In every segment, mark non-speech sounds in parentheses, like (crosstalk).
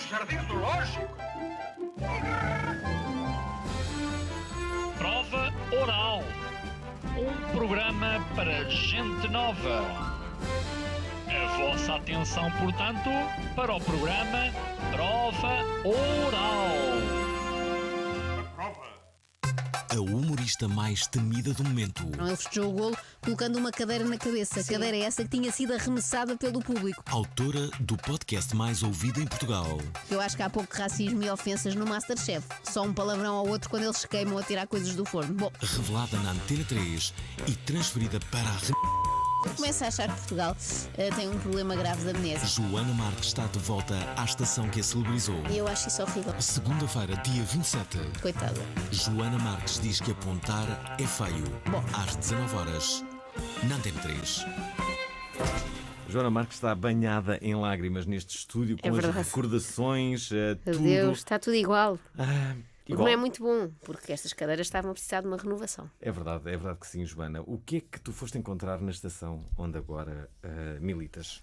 os jardins do lógico. Prova Oral. Um programa para gente nova. A vossa atenção, portanto, para o programa Prova Oral a humorista mais temida do momento. Ele festejou o golo colocando uma cadeira na cabeça. Sim. A cadeira é essa que tinha sido arremessada pelo público. Autora do podcast mais ouvido em Portugal. Eu acho que há pouco racismo e ofensas no Masterchef. Só um palavrão ao outro quando eles se queimam a tirar coisas do forno. Bom. Revelada na Antena 3 e transferida para a... Começa a achar que Portugal uh, tem um problema grave da amnésia. Joana Marques está de volta à estação que a celebrizou. eu acho isso horrível. Segunda-feira, dia 27. Coitada. Joana Marques diz que apontar é feio. Bom. Às 19 horas, na Antena 3. Joana Marques está banhada em lágrimas neste estúdio, é com é as recordações, uh, tudo. Deus, está tudo igual. Ah. Igual... Não é muito bom, porque estas cadeiras estavam a precisar de uma renovação. É verdade, é verdade que sim, Joana. O que é que tu foste encontrar na estação onde agora uh, militas?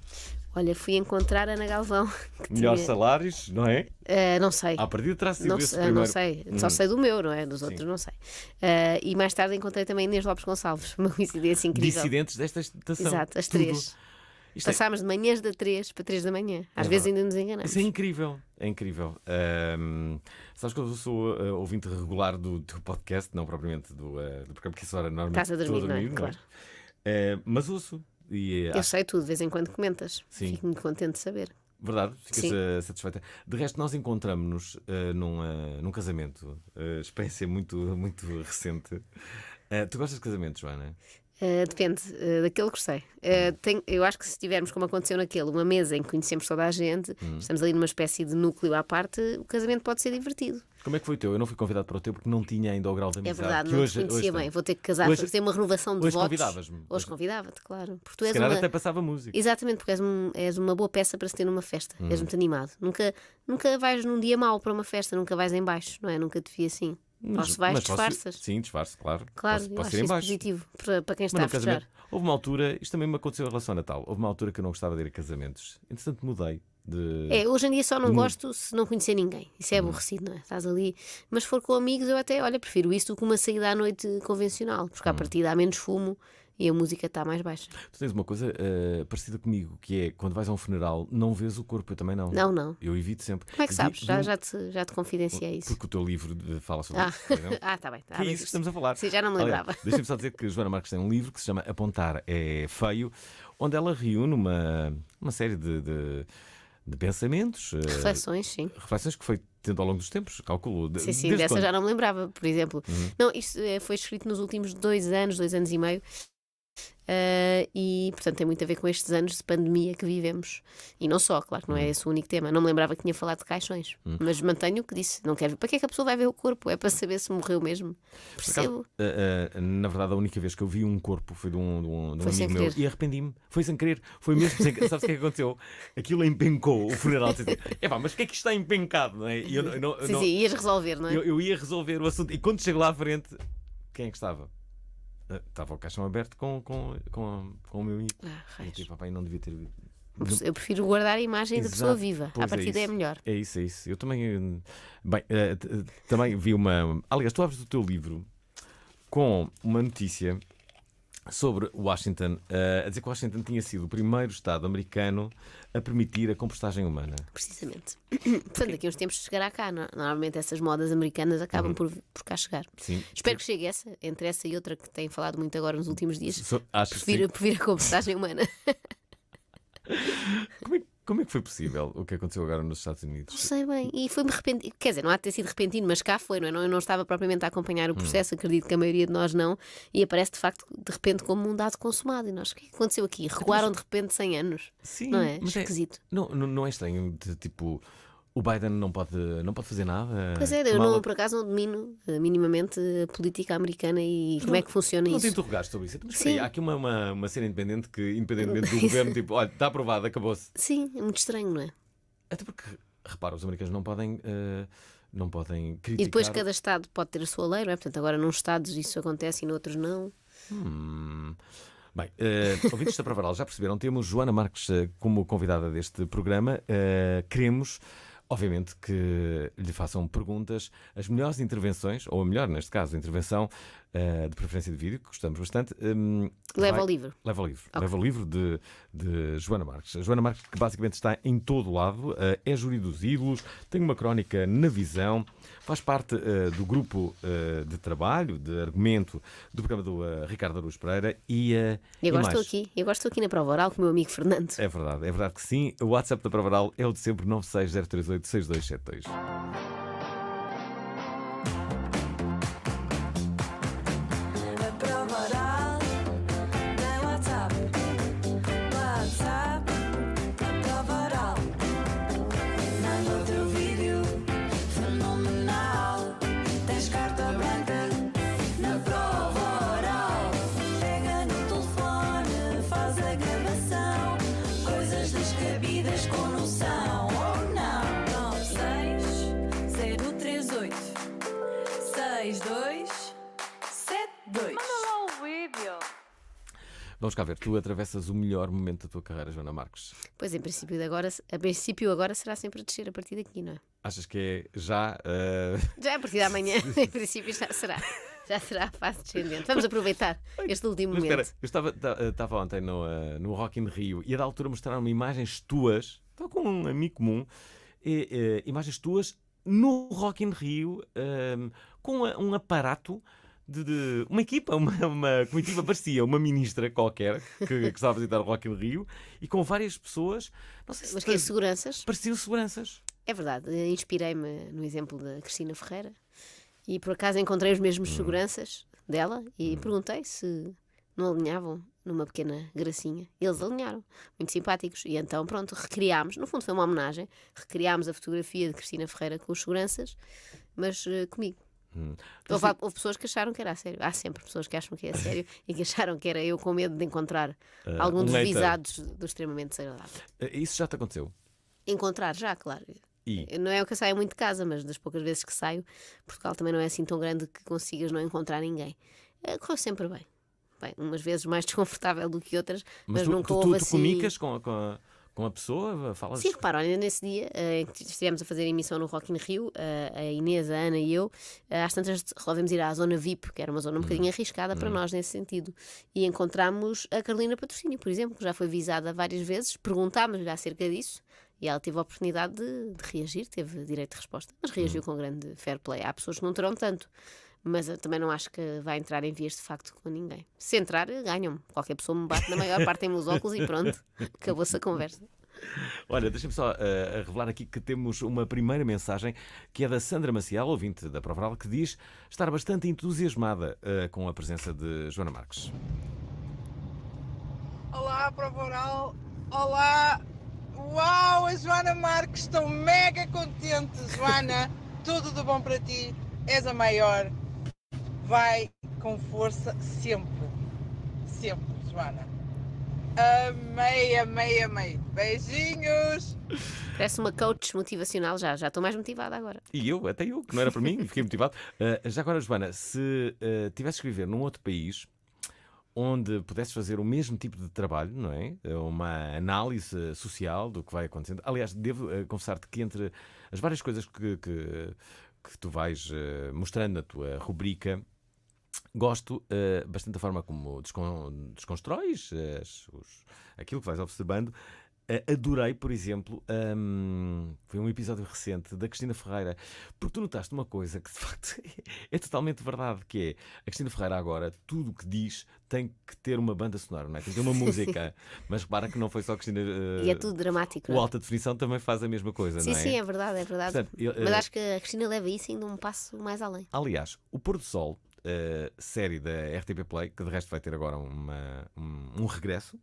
Olha, fui encontrar Ana Galvão. (laughs) Melhores tinha... salários, não é? Uh, não sei. À ah, partida terá sido não, esse eh, Não sei, hum. só uhum. sei do meu, não é? Dos outros sim. não sei. Uh, e mais tarde encontrei também Inês Lopes Gonçalves, (laughs) uma coincidência incrível. Dissidentes desta estação. Exato, as Tudo. três. Isto é- Passámos é... de manhãs da 3 para 3 da manhã. Às é vezes ainda nos enganamos. Isso é incrível. É incrível. Um, sabes que eu sou uh, ouvinte regular do teu podcast, não propriamente do, uh, do programa, que essa hora normalmente Estás a dormir, é? é? claro. Uh, mas ouço. E, eu acho... sei tudo, de vez em quando comentas. Sim. Fico muito contente de saber. Verdade, ficas satisfeita. De resto, nós encontramos-nos uh, num, uh, num casamento, uh, experiência muito, muito recente. tu gostas de casamento, Joana? Eh, depende uh, eh, daquele sei Uh, eh, tem, eu acho que se tivermos, como aconteceu naquele, uma mesa em que conhecemos toda a gente, uhum. estamos ali numa espécie de núcleo à parte, o casamento pode ser divertido. Como é que foi o teu? Eu não fui convidado para o teu porque não tinha ainda o grau de é amizade. É verdade, não hoje, conhecia hoje bem. Tem. Vou ter que casar, hoje, fazer uma renovação de hoje votos. Convidavas-me. Hoje convidava-te, claro. Porque tu se calhar uma... até passava música. Exatamente, porque és, um, és, uma boa peça para se ter numa festa. Hum. És uhum. muito animado. Nunca, nunca vais num dia mau para uma festa, nunca vais em baixo, não é? Nunca te vi assim. Mas, se vais, disfarças. Posso, sim, disfarço, claro. Claro, posso, posso ir isso positivo para, para quem está a fechar. Houve uma altura, isto também me aconteceu em relação ao Natal, houve uma altura que eu não gostava de ir a casamentos. Entretanto, mudei. De... É, hoje em dia só não de... gosto se não conhecer ninguém. Isso é aborrecido, não é? Estás ali. Mas se for com amigos, eu até, olha, prefiro isso do que uma saída à noite convencional, porque hum. à uhum. partida há menos fumo, e a música está mais baixa. Tu tens uma coisa uh, parecida comigo, que é quando vais a um funeral, não vês o corpo, eu também não. Não, não. Eu evito sempre. Como é que sabes? já, já, te, já te confidenciei isso. Porque o teu livro fala sobre ah. isso. Não? É, (laughs) ah, está bem. Tá, é isso que estamos a falar. Sim, já não me lembrava. Deixa-me só dizer que Joana Marques tem um livro que se chama Apontar é Feio, onde ela reúne uma, uma série de, de de pensamentos. Eh, reflexões, sim. Reflexões que foi tendo ao longo dos tempos, calculo. Sim, sim, dessa quando? já não me lembrava, por exemplo. Uhum. Não, isto eh, foi escrito nos últimos dois anos, dois anos e meio, Uh, e, portanto, tem muito a ver com estes anos de pandemia que vivemos. E não só, claro que não é hum. esse o único tema. Não me lembrava que tinha falado de caixões, hum. mas mantenho o que disse. Não quero ver. Para que é que a pessoa vai ver o corpo? É para saber se morreu mesmo. Percebo. uh, uh, na verdade, a única vez que eu vi um corpo foi de um, de um, de um amigo meu e arrependi-me. Foi sem querer. Foi mesmo sem querer. Sabes o que é que aconteceu? Aquilo empencou o funeral. É tipo, pá, mas o que é que está empencado? Não é? eu, eu, não, sim, não, sim, ias resolver, não é? Eu, eu ia resolver o assunto e quando chego lá à frente, quem é que estava? estava o caixão aberto com, com, com, com o meu Ah, raios. e tipo, não devia ter. Eu prefiro guardar a imagem Exato. da pessoa viva. a partida é, é, melhor. É isso, é isso. Eu também. Eh, bem, uh, também vi uma. Aliás, tu abres o teu livro com uma notícia sobre Washington, uh, a dizer que Washington tinha sido o primeiro Estado americano a permitir a compostagem humana. Precisamente. (coughs) Portanto, daqui a uns tempos chegará cá. É? Normalmente essas modas americanas acabam uhum. por, por cá chegar. Sim. Espero que chegue essa, entre essa e outra que têm falado muito agora nos últimos dias. So, acho prefiro, que sim. prefiro a compostagem humana. (laughs) (laughs) Como é que como é que foi possível o que aconteceu agora nos Estados Unidos? Não sei bem. E foi-me repentino. Quer dizer, não há de ter sido repentino, mas cá foi, não é? Eu não estava propriamente a acompanhar o hum. processo, hum. acredito que a maioria de nós não. E aparece de facto, de repente, como um dado consumado. E nós, o que é aconteceu aqui? Então, Recuaram de repente 100 anos. Sim, não é? é Esquisito. É, não, não é estranho de tipo o Biden não pode, não pode fazer nada? Pois é, eu não, por acaso não domino eh, minimamente a política americana e como é que funciona não isso. Não te interrogaste sobre isso? Mas Sim. há aqui uma, uma, uma cena independente que, independentemente do (laughs) governo, tipo, olha, está aprovado, acabou-se. Sim, é muito estranho, não é? Até porque, repara, os americanos não podem... Uh, não podem criticar. E depois cada Estado pode ter a sua lei, não é? Portanto, agora num Estados isso acontece e noutros não. Hum. Bem, uh, ouvintes da já perceberam, temos Joana Marques como convidada deste programa. Uh, queremos obviamente que lhe façam perguntas. As melhores intervenções, ou a melhor, neste caso, intervenção, eh, de preferência de vídeo, que gostamos bastante. Um, leva vai... o livro. Leva o livro. Okay. Leva o livro de, de Joana Marques. A Joana Marques, que basicamente está em todo lado, eh, é júri dos ídolos, tem uma crónica na visão, faz parte uh, do grupo uh, de trabalho, de argumento, do programa do uh, Ricardo Aruz Pereira e. Uh, eu gosto aqui, eu gosto aqui na Prova Oral com o meu amigo Fernando. É verdade, é verdade que sim. O WhatsApp da Prova Oral é o de sempre 960386272. Vamos cá ver, tu atravessas o melhor momento da tua carreira, Joana Marques. Pois, em princípio, agora, a princípio agora será sempre a descer a partir daqui, não é? Achas que é já? Uh... (laughs) Já é a partir da manhã, (laughs) em princípio, já será. Já será a fase descendente. Vamos aproveitar este último momento. Espera, eu eh, estava ontem no, uh, no Rock in Rio e a da altura mostraram-me imagens tuas, estava com um amigo comum, e, uh, imagens tuas no Rock in Rio com um aparato de, de, uma equipa, (laughs) uma, uma comitiva, parecia uma ministra qualquer que, que estava a visitar o Rock in Rio e com várias pessoas. Não sei se Mas que é seguranças? Pareciam seguranças. É verdade, eh, inspirei-me no exemplo da Cristina Ferreira e por acaso encontrei os mesmos hum. seguranças dela e hum. perguntei se não alinhavam numa pequena gracinha. Eles alinharam, muito simpáticos. E então, pronto, recriámos, no fundo foi uma homenagem, recriámos a fotografia de Cristina Ferreira com os seguranças, mas uh, comigo. Hum. Houve, pessoas que acharam que era a sério. Há sempre pessoas que acham que é a (laughs) sério e que acharam que era eu com medo de encontrar uh, algum um dos visados do extremamente desagradável. Ah, isso já te aconteceu? Encontrar, já, claro. E? Não é o que eu saio muito de casa, mas das poucas vezes que saio, Portugal também não é assim tão grande que consigas não encontrar ninguém. Ah, correu sempre bem. Bem, umas vezes mais (laughs) desconfortável do que outras, mas, mas tu, nunca tu, houve tu, assim... comicas com, com a com a pessoa, falas. Sim, repara, olha, nesse dia em eh, que estivemos a fazer a emissão no Rock in Rio, eh, a Inês, a Ana e eu, eh, às tantas resolvemos ir à zona VIP, que era uma zona um bocadinho hum. arriscada para hum. nós nesse sentido. E encontramos a Carolina Patrocínio, por exemplo, que já foi visada várias vezes, perguntámos-lhe acerca disso. E ela teve a oportunidade de, de reagir, teve direito de resposta, mas reagiu hum. com grande fair play. Há pessoas que não terão tanto mas também não acho que vai entrar em vias de facto com ninguém. Se entrar, ganham-me. Qualquer pessoa me bate na maior parte, tem-me os óculos e pronto, (laughs) acabou-se a conversa. Olha, deixa-me só uh, revelar aqui que temos uma primeira mensagem que é da Sandra Maciel, ouvinte da Provaral, que diz estar bastante entusiasmada uh, com a presença de Joana Marques. Olá, Provaral! Olá! Uau, a Joana Marques, estou mega contente! Joana, (laughs) tudo de bom para ti, és a maior! vai com força sempre. Sempre, Joana. Amei, amei, amei. Beijinhos! Parece uma coach motivacional já, já estou mais motivada agora. E eu, até eu, que não era para mim, fiquei motivado. Uh, (laughs) já agora, Joana, se uh, tivesses que viver num outro país onde pudesses fazer o mesmo tipo de trabalho, não é? Eh, uma análise social do que vai acontecendo. Aliás, devo uh, confessar-te que entre as várias coisas que, que, que tu vais mostrando na tua rubrica Gosto uh, bastante da forma como descon desconstróis eh, os, aquilo que vais observando. Uh, adorei, por exemplo, um, foi um episódio recente da Cristina Ferreira, porque tu notaste uma coisa que de facto (laughs) é totalmente verdade, que é a Cristina Ferreira agora, tudo o que diz tem que ter uma banda sonora, não é? Tem que ter uma (laughs) música. Mas repara que não foi só Cristina. Uh, e é tudo dramático. É? O Alta Definição também faz a mesma coisa, sim, não é? Sim, sim, é verdade, é verdade. Portanto, eu, Mas acho que a Cristina leva isso ainda um passo mais além. Aliás, o pôr do sol eh, série da RTP Play, que de resto vai ter agora uma, um, um regresso,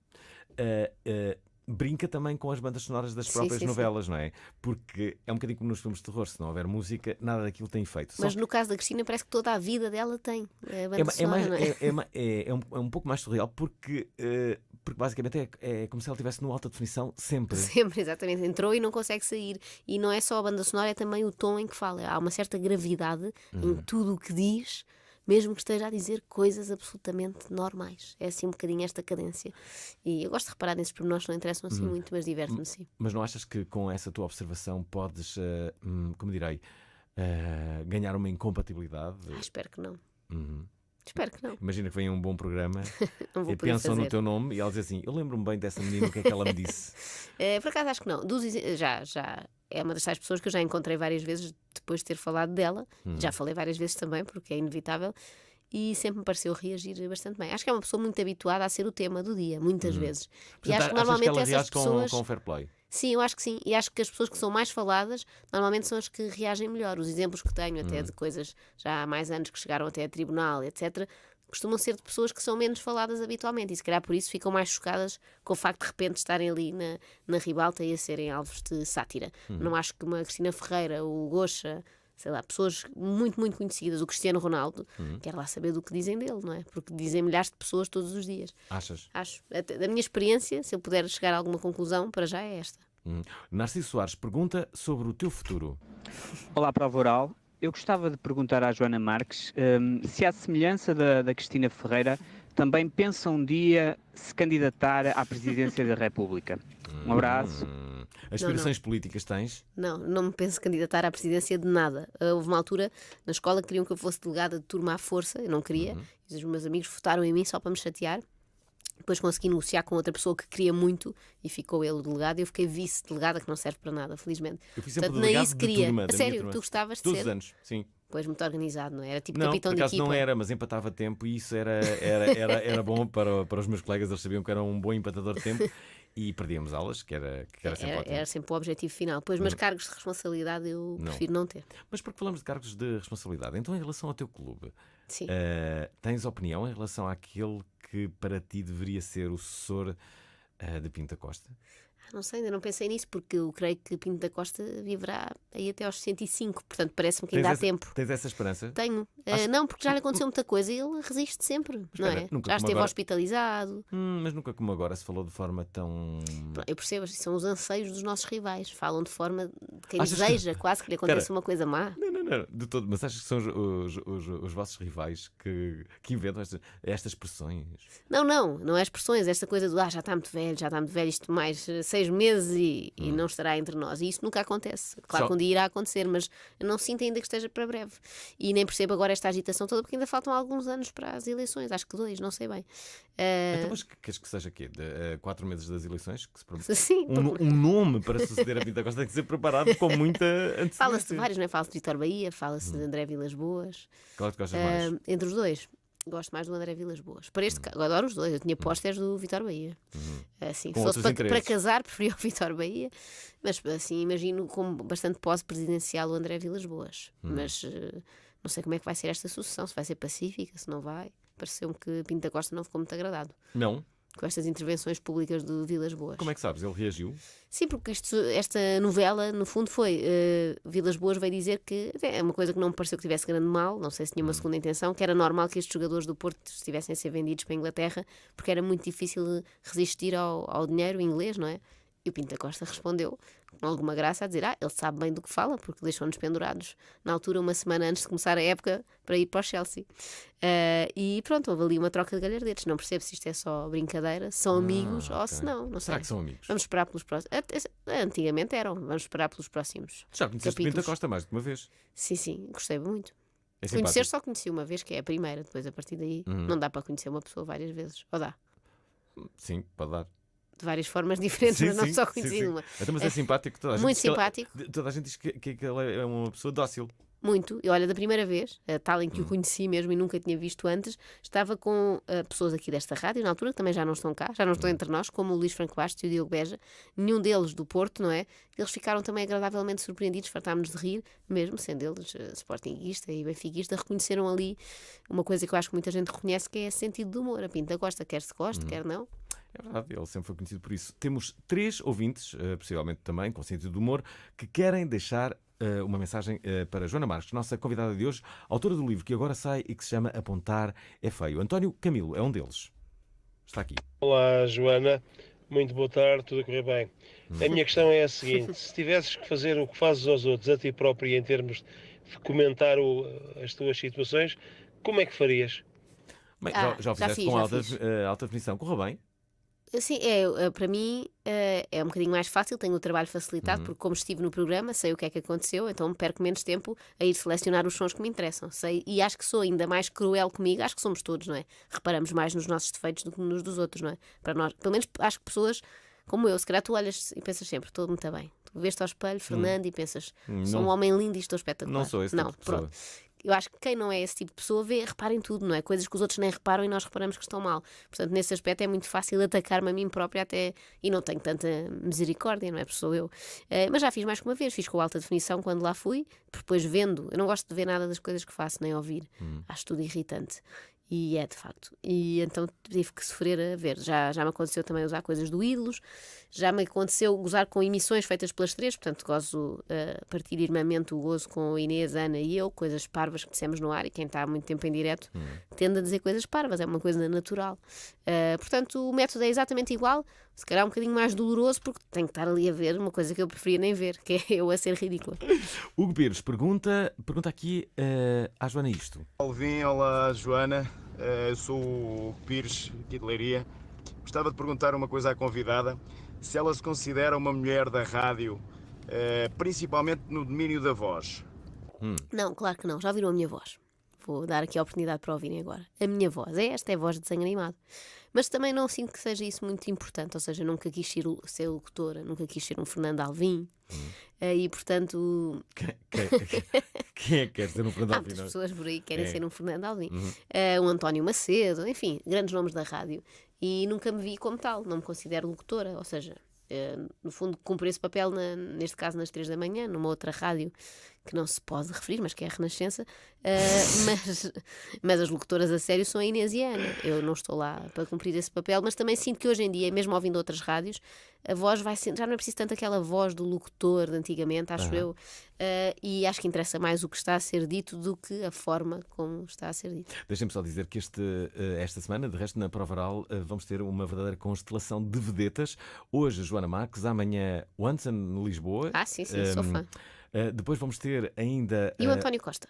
uh, brinca também com as bandas sonoras das próprias sim, sim, novelas, sim. não é? Porque é um bocadinho como nos filmes de terror, se não houver música, nada daquilo tem efeito. Mas Só... no caso da Cristina, parece que toda a vida dela tem é, é, sonora, mais, é? É, é, (laughs) é? é um, um, pouco mais surreal porque, uh, porque basicamente é, como se ela estivesse no alta definição sempre. Sempre, exatamente. Entrou e não consegue sair. E não é só a banda sonora, é também o tom em que fala. Há uma certa gravidade uhum. em tudo o que diz mesmo que esteja a dizer coisas absolutamente normais. É assim um bocadinho esta cadência. E eu gosto de reparar nesses pormenores que não interessam assim hum. muito, mas diverte me hum, sim. Mas não achas que com essa tua observação podes, uh, hum, como direi, uh, ganhar uma incompatibilidade? Ah, espero que não. Uhum. Espero que não. Imagina que venha um bom programa (laughs) e pensam fazer. no teu nome e ela diz assim: Eu lembro-me bem dessa menina, o que é que ela me disse? é, (laughs) por acaso acho que não. Dos, já, já é uma das tais pessoas que eu já encontrei várias vezes depois de ter falado dela. Uhum. Já falei várias vezes também, porque é inevitável. E sempre me pareceu reagir bastante bem. Acho que é uma pessoa muito habituada a ser o tema do dia, muitas uhum. vezes. Portanto, e acho que normalmente que essas pessoas. Com, com fair play. Sim, eu acho que sim. E acho que as pessoas que são mais faladas normalmente são as que reagem melhor. Os exemplos que tenho até de uhum. coisas já há mais anos que chegaram até a tribunal, etc., costumam ser de pessoas que são menos faladas habitualmente e se calhar por isso ficam mais chocadas com o facto de, de repente estarem ali na, na ribalta e a serem alvos de sátira. Uhum. Não acho que uma Cristina Ferreira, o Gocha, sei lá, pessoas muito, muito conhecidas, o Cristiano Ronaldo, uhum. quero lá saber do que dizem dele, não é? Porque dizem milhares de pessoas todos os dias. Achas? Acho. Da minha experiência, se eu puder chegar a alguma conclusão, para já é esta. Hum. Narciso Soares pergunta sobre o teu futuro. Olá, Prova Oral eu gostava de perguntar à Joana Marques um, se, à semelhança da, da Cristina Ferreira, também pensa um dia se candidatar à presidência da República. Um abraço. Hum. aspirações não, não. políticas tens? Não, não me penso candidatar à presidência de nada. Ah, houve uma altura na escola que queriam que eu fosse delegada de turma à força, eu não queria. Uhum. Os meus amigos votaram em mim só para me chatear. Depois consegui negociar com outra pessoa que queria muito e ficou ele delegado. Eu fiquei vice-delegada, que não serve para nada, felizmente. Eu fui sempre Portanto, nem isso queria. Turma, a sério, tu gostavas de Todos ser? anos, sim. Pois, muito organizado, não é? Era tipo não, capitão por acaso de equipa. Não, era, mas empatava tempo e isso era, era, era, era bom para, para os meus colegas, eles sabiam que era um bom empatador de tempo. (laughs) E perdíamos aulas, que era, que era, sempre, era, era sempre o objetivo final. Pois, mas hum. cargos de responsabilidade eu não. prefiro não ter. Mas porque falamos de cargos de responsabilidade, então em relação ao teu clube, Sim. Uh, tens opinião em relação àquele que para ti deveria ser o sucessor uh, de Pinto da Costa? Ah, não sei, ainda não pensei nisso, porque eu creio que Pinto da Costa viverá aí até aos 105, portanto parece-me que ainda tens há essa, tempo. Tens essa esperança? Tenho. Eh, Acho... Uh, não, porque já lhe aconteceu (laughs) muita coisa e ele resiste sempre, Espera, não é? Nunca já esteve agora... hospitalizado. Hum, mas nunca como agora se falou de forma tão. Eu percebo, são os anseios dos nossos rivais. Falam de forma que quem Achas deseja que... quase que lhe aconteça uma coisa má não, de todo. Mas achas que são os, os, os, os vossos rivais que, que inventam estas, estas expressões? Não, não, não é expressões. É esta coisa do ah, já está muito velho, já está muito velho, isto mais eh, seis meses e, hum. e não estará entre nós. E isso nunca acontece. Claro Só... que um dia irá acontecer, mas não sinto ainda que esteja para breve. E nem percebo agora esta agitação toda, porque ainda faltam alguns anos para as eleições. Acho que dois, não sei bem. Uh... Então, mas queres que seja quê? De, uh, quatro meses das eleições? Que se promete? Sim. Um, um nome para suceder a Pinta Costa tem que ser preparado com muita antecedência. (laughs) Fala-se de vários, não é? Fala-se de Vitor Bahia Bahia, fala-se de uhum. André Vilas Boas. Qual é que gostas mais? Ah, entre os dois. Gosto mais do André Vilas Boas. Para este uhum. caso, adoro os dois. Eu tinha uhum. posters do Vitor Bahia. Assim, Com fosse para, para, casar, (laughs) preferia o Vitor Bahia. Mas assim, imagino com bastante pós presidencial o André Vilas Boas. Hum. Mas ah, não sei como é que vai ser esta sucessão. Se vai ser pacífica, se não vai. Pareceu-me que da Costa não ficou muito agradado. Não? com estas intervenções públicas do Vilas Boas. Como é que sabes? Ele reagiu? Sim, porque isto, esta novela, no fundo, foi uh, Vilas Boas veio dizer que é uma coisa que não me pareceu que tivesse grande mal, não sei se tinha uma hum. segunda intenção, que era normal que estes jogadores do Porto estivessem a ser vendidos para a Inglaterra, porque era muito difícil resistir ao, ao dinheiro inglês, não é? E o Pinto Costa respondeu, com alguma graça, a dizer: Ah, ele sabe bem do que fala, porque deixou-nos pendurados na altura, uma semana antes de começar a época, para ir para o Chelsea. Uh, e pronto, houve ali uma troca de galhardetes. Não percebo se isto é só brincadeira, são ah, amigos ou se não. não Será sei. que são amigos? Vamos esperar pelos próximos. Eh, eh, antigamente eram, vamos esperar pelos próximos. Já conheceste Pinto Costa mais de uma vez? Sim, sim, gostei muito. É Conhecer só conheci uma vez, que é a primeira, depois a partir daí uhum. não dá para conhecer uma pessoa várias vezes. Ou dá? Sim, pode dar de várias formas (laughs) diferentes, sim, mas não sim, só conheci uma. Então, mas é (laughs) simpático toda a Muito gente. Muito simpático. Ela, toda a gente diz que, que, ela é uma pessoa dócil. Muito, e olha, da primeira vez, a eh, tal em que hum. o conheci mesmo e nunca tinha visto antes, estava com uh, pessoas aqui desta rádio, na altura, que também já não estão cá, já não estão hum. entre nós, como o Luís Franco Bastos e o Diogo Beja, nenhum deles do Porto, não é? Eles ficaram também agradavelmente surpreendidos, fartámos de rir, mesmo sendo eles uh, sportinguista e benfiquista, reconheceram ali uma coisa que eu acho que muita gente reconhece, que é sentido do humor. A Pinta gosta, quer se goste, hum. quer não. É verdade, ele sempre foi conhecido por isso. Temos três ouvintes, eh, possivelmente também com sentido de humor, que querem deixar eh, uma mensagem eh, para Joana Marques, nossa convidada de hoje, autora do livro que agora sai e que se chama Apontar é Feio. António Camilo é um deles. Está aqui. Olá, Joana. Muito boa tarde, tudo a correr bem. A minha questão é a seguinte: se tivesses que fazer o que fazes aos outros a ti próprio em termos de comentar o, as tuas situações, como é que farias? Bem, ah, já, já fizeste já fiz, com já alta, uh, alta definição, correu bem? Sim, é, eh, para mim eh, é um bocadinho mais fácil, tenho o trabalho facilitado, uhum. porque como estive no programa, sei o que é que aconteceu, então perco menos tempo a ir selecionar os sons que me interessam. Sei, e acho que sou ainda mais cruel comigo, acho que somos todos, não é? Reparamos mais nos nossos defeitos do que nos dos outros, não é? Para nós, pelo menos acho que pessoas como eu, se calhar tu olhas e pensas sempre, estou muito bem. Tu vês-te ao espelho, hum. Fernando, hum. e pensas, hum, sou não, um homem lindo e estou espetacular. Não sou esse Não, tipo pronto eu acho que quem não é esse tipo de pessoa vê, reparem tudo, não é? Coisas que os outros nem reparam e nós reparamos que estão mal. Portanto, nesse aspecto é muito fácil atacar-me a mim própria até. E não tenho tanta misericórdia, não é? Porque sou eu. Uh, mas já fiz mais que uma vez, fiz com alta definição quando lá fui, depois vendo. Eu não gosto de ver nada das coisas que faço, nem ouvir. Hum. Acho tudo irritante. E é de facto. E então tive que sofrer a ver. Já, já me aconteceu também usar coisas do ídolos, já me aconteceu gozar com emissões feitas pelas três, portanto gozo a uh, eh, partir irmamento o gozo com Inês, Ana e eu, coisas parvas que dissemos no ar e quem está há muito tempo em direto hum. tende a dizer coisas parvas, é uma coisa natural. Uh, portanto, o método é exatamente igual, se calhar é um bocadinho mais doloroso, porque tenho que estar ali a ver uma coisa que eu preferia nem ver, que é (laughs) eu a ser ridícula. (laughs) Hugo Pires pergunta, pergunta aqui uh, à Joana isto. Alvin, olá Joana, uh, eu sou o Hugo Pires, aqui de Leiria. Gostava de perguntar uma coisa à convidada, se ela se considera uma mulher da rádio, uh, principalmente no domínio da voz. Hum. Não, claro que não, já viram a minha voz. Vou dar aqui a oportunidade para ouvirem agora. A minha voz, é esta, é a voz de desenho animado. Mas também não sinto que seja isso muito importante, ou seja, nunca quis ser, ser locutora, nunca quis ser um Fernando Alvim. Hum. Eh, e portanto. Quem, quem, (laughs) quem é que quer ser um Fernando Alvim? Há muitas é? pessoas por aí que querem é. ser um Fernando Alvim, uhum. eh, um António Macedo, enfim, grandes nomes da rádio. E nunca me vi como tal, não me considero locutora, ou seja, eh, no fundo cumpro esse papel, na, neste caso nas três da manhã, numa outra rádio que não se pode referir, mas que é a Renascença, uh, (laughs) mas, mas as locutoras a sério são a Inês e a Ana. Eu não estou lá para cumprir esse papel, mas também sinto que hoje em dia, mesmo ouvindo outras rádios, a voz vai ser, já não é preciso tanto aquela voz do locutor de antigamente, acho uhum. eu, uh, e acho que interessa mais o que está a ser dito do que a forma como está a ser dito. Deixem-me só dizer que este, eh, esta semana, de resto, na Prova Oral, vamos ter uma verdadeira constelação de vedetas. Hoje, Joana Marques, amanhã, Once em Lisboa. Ah, sim, sim, um, sou ehm, fã. Eh, depois vamos ter ainda. E o eh, António Costa.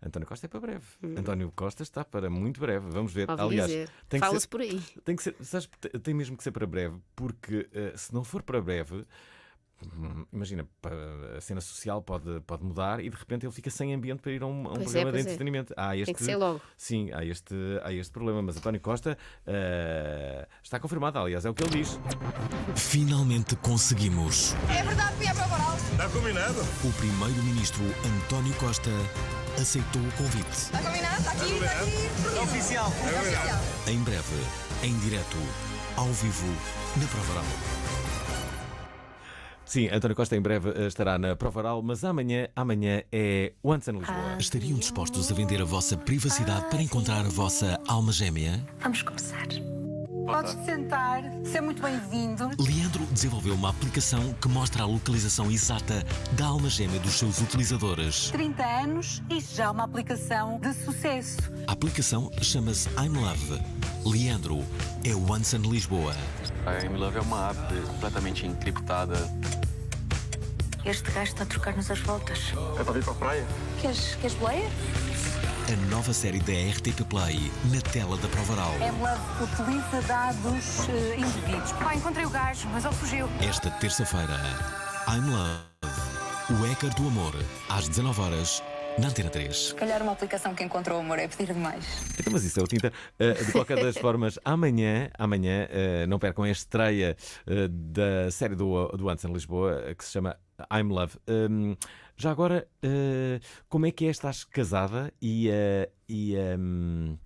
António Costa é para breve. Hum. António Costa está para muito breve. Vamos ver. Ouvi Aliás, fala-se por aí. Tem, que ser, sabes, tem mesmo que ser para breve, porque uh, se não for para breve, imagina, a cena social pode, pode mudar e de repente ele fica sem ambiente para ir a um, a um é, programa é, de entretenimento. É. este, Tem que ser logo. Sim, há este, há este problema. Mas António Costa uh, está confirmado, aliás, é o que ele diz. Finalmente conseguimos. É verdade, Pia Pavaral. Está combinado. O primeiro-ministro António Costa aceitou o convite. Está combinado? Está aqui, está, aqui. oficial. É oficial. Em breve, em direto, ao vivo, na Provaral. Sim, António Costa em breve eh, estará na Provaral, mas amanhã, amanhã é Once in Lisboa. Ah, Estariam dispostos a vender a vossa privacidade para ah, encontrar a vossa alma gêmea? Vamos começar. Podes -te sentar, ser muito bem-vindo. Leandro desenvolveu uma aplicação que mostra a localização exata da alma gêmea dos seus utilizadores. 30 anos e já uma aplicação de sucesso. A aplicação chama-se I'm Love. Leandro é o Once in Lisboa. I'm Love é uma app completamente encriptada. Este gajo está a trocar-nos as voltas. É para vir para a praia? Queres, queres boleia? A nova série da RTP Play na tela da Provaral. Ela é utiliza dados uh, eh, indivíduos. Pá, encontrei o gajo, mas ele fugiu. Esta terça-feira, I'm Love, o hacker do amor, às 19 horas na Antena 3. Se calhar uma aplicação que encontrou o amor é pedir demais. Então, mas isso é o tinta. Uh, de qualquer das (laughs) formas, amanhã, amanhã, uh, não percam a estreia uh, da série do, do Anderson Lisboa, que se chama I'm Love. Um, ehm, já agora, uh, como é que é? Estás casada e, uh, e, um, ehm,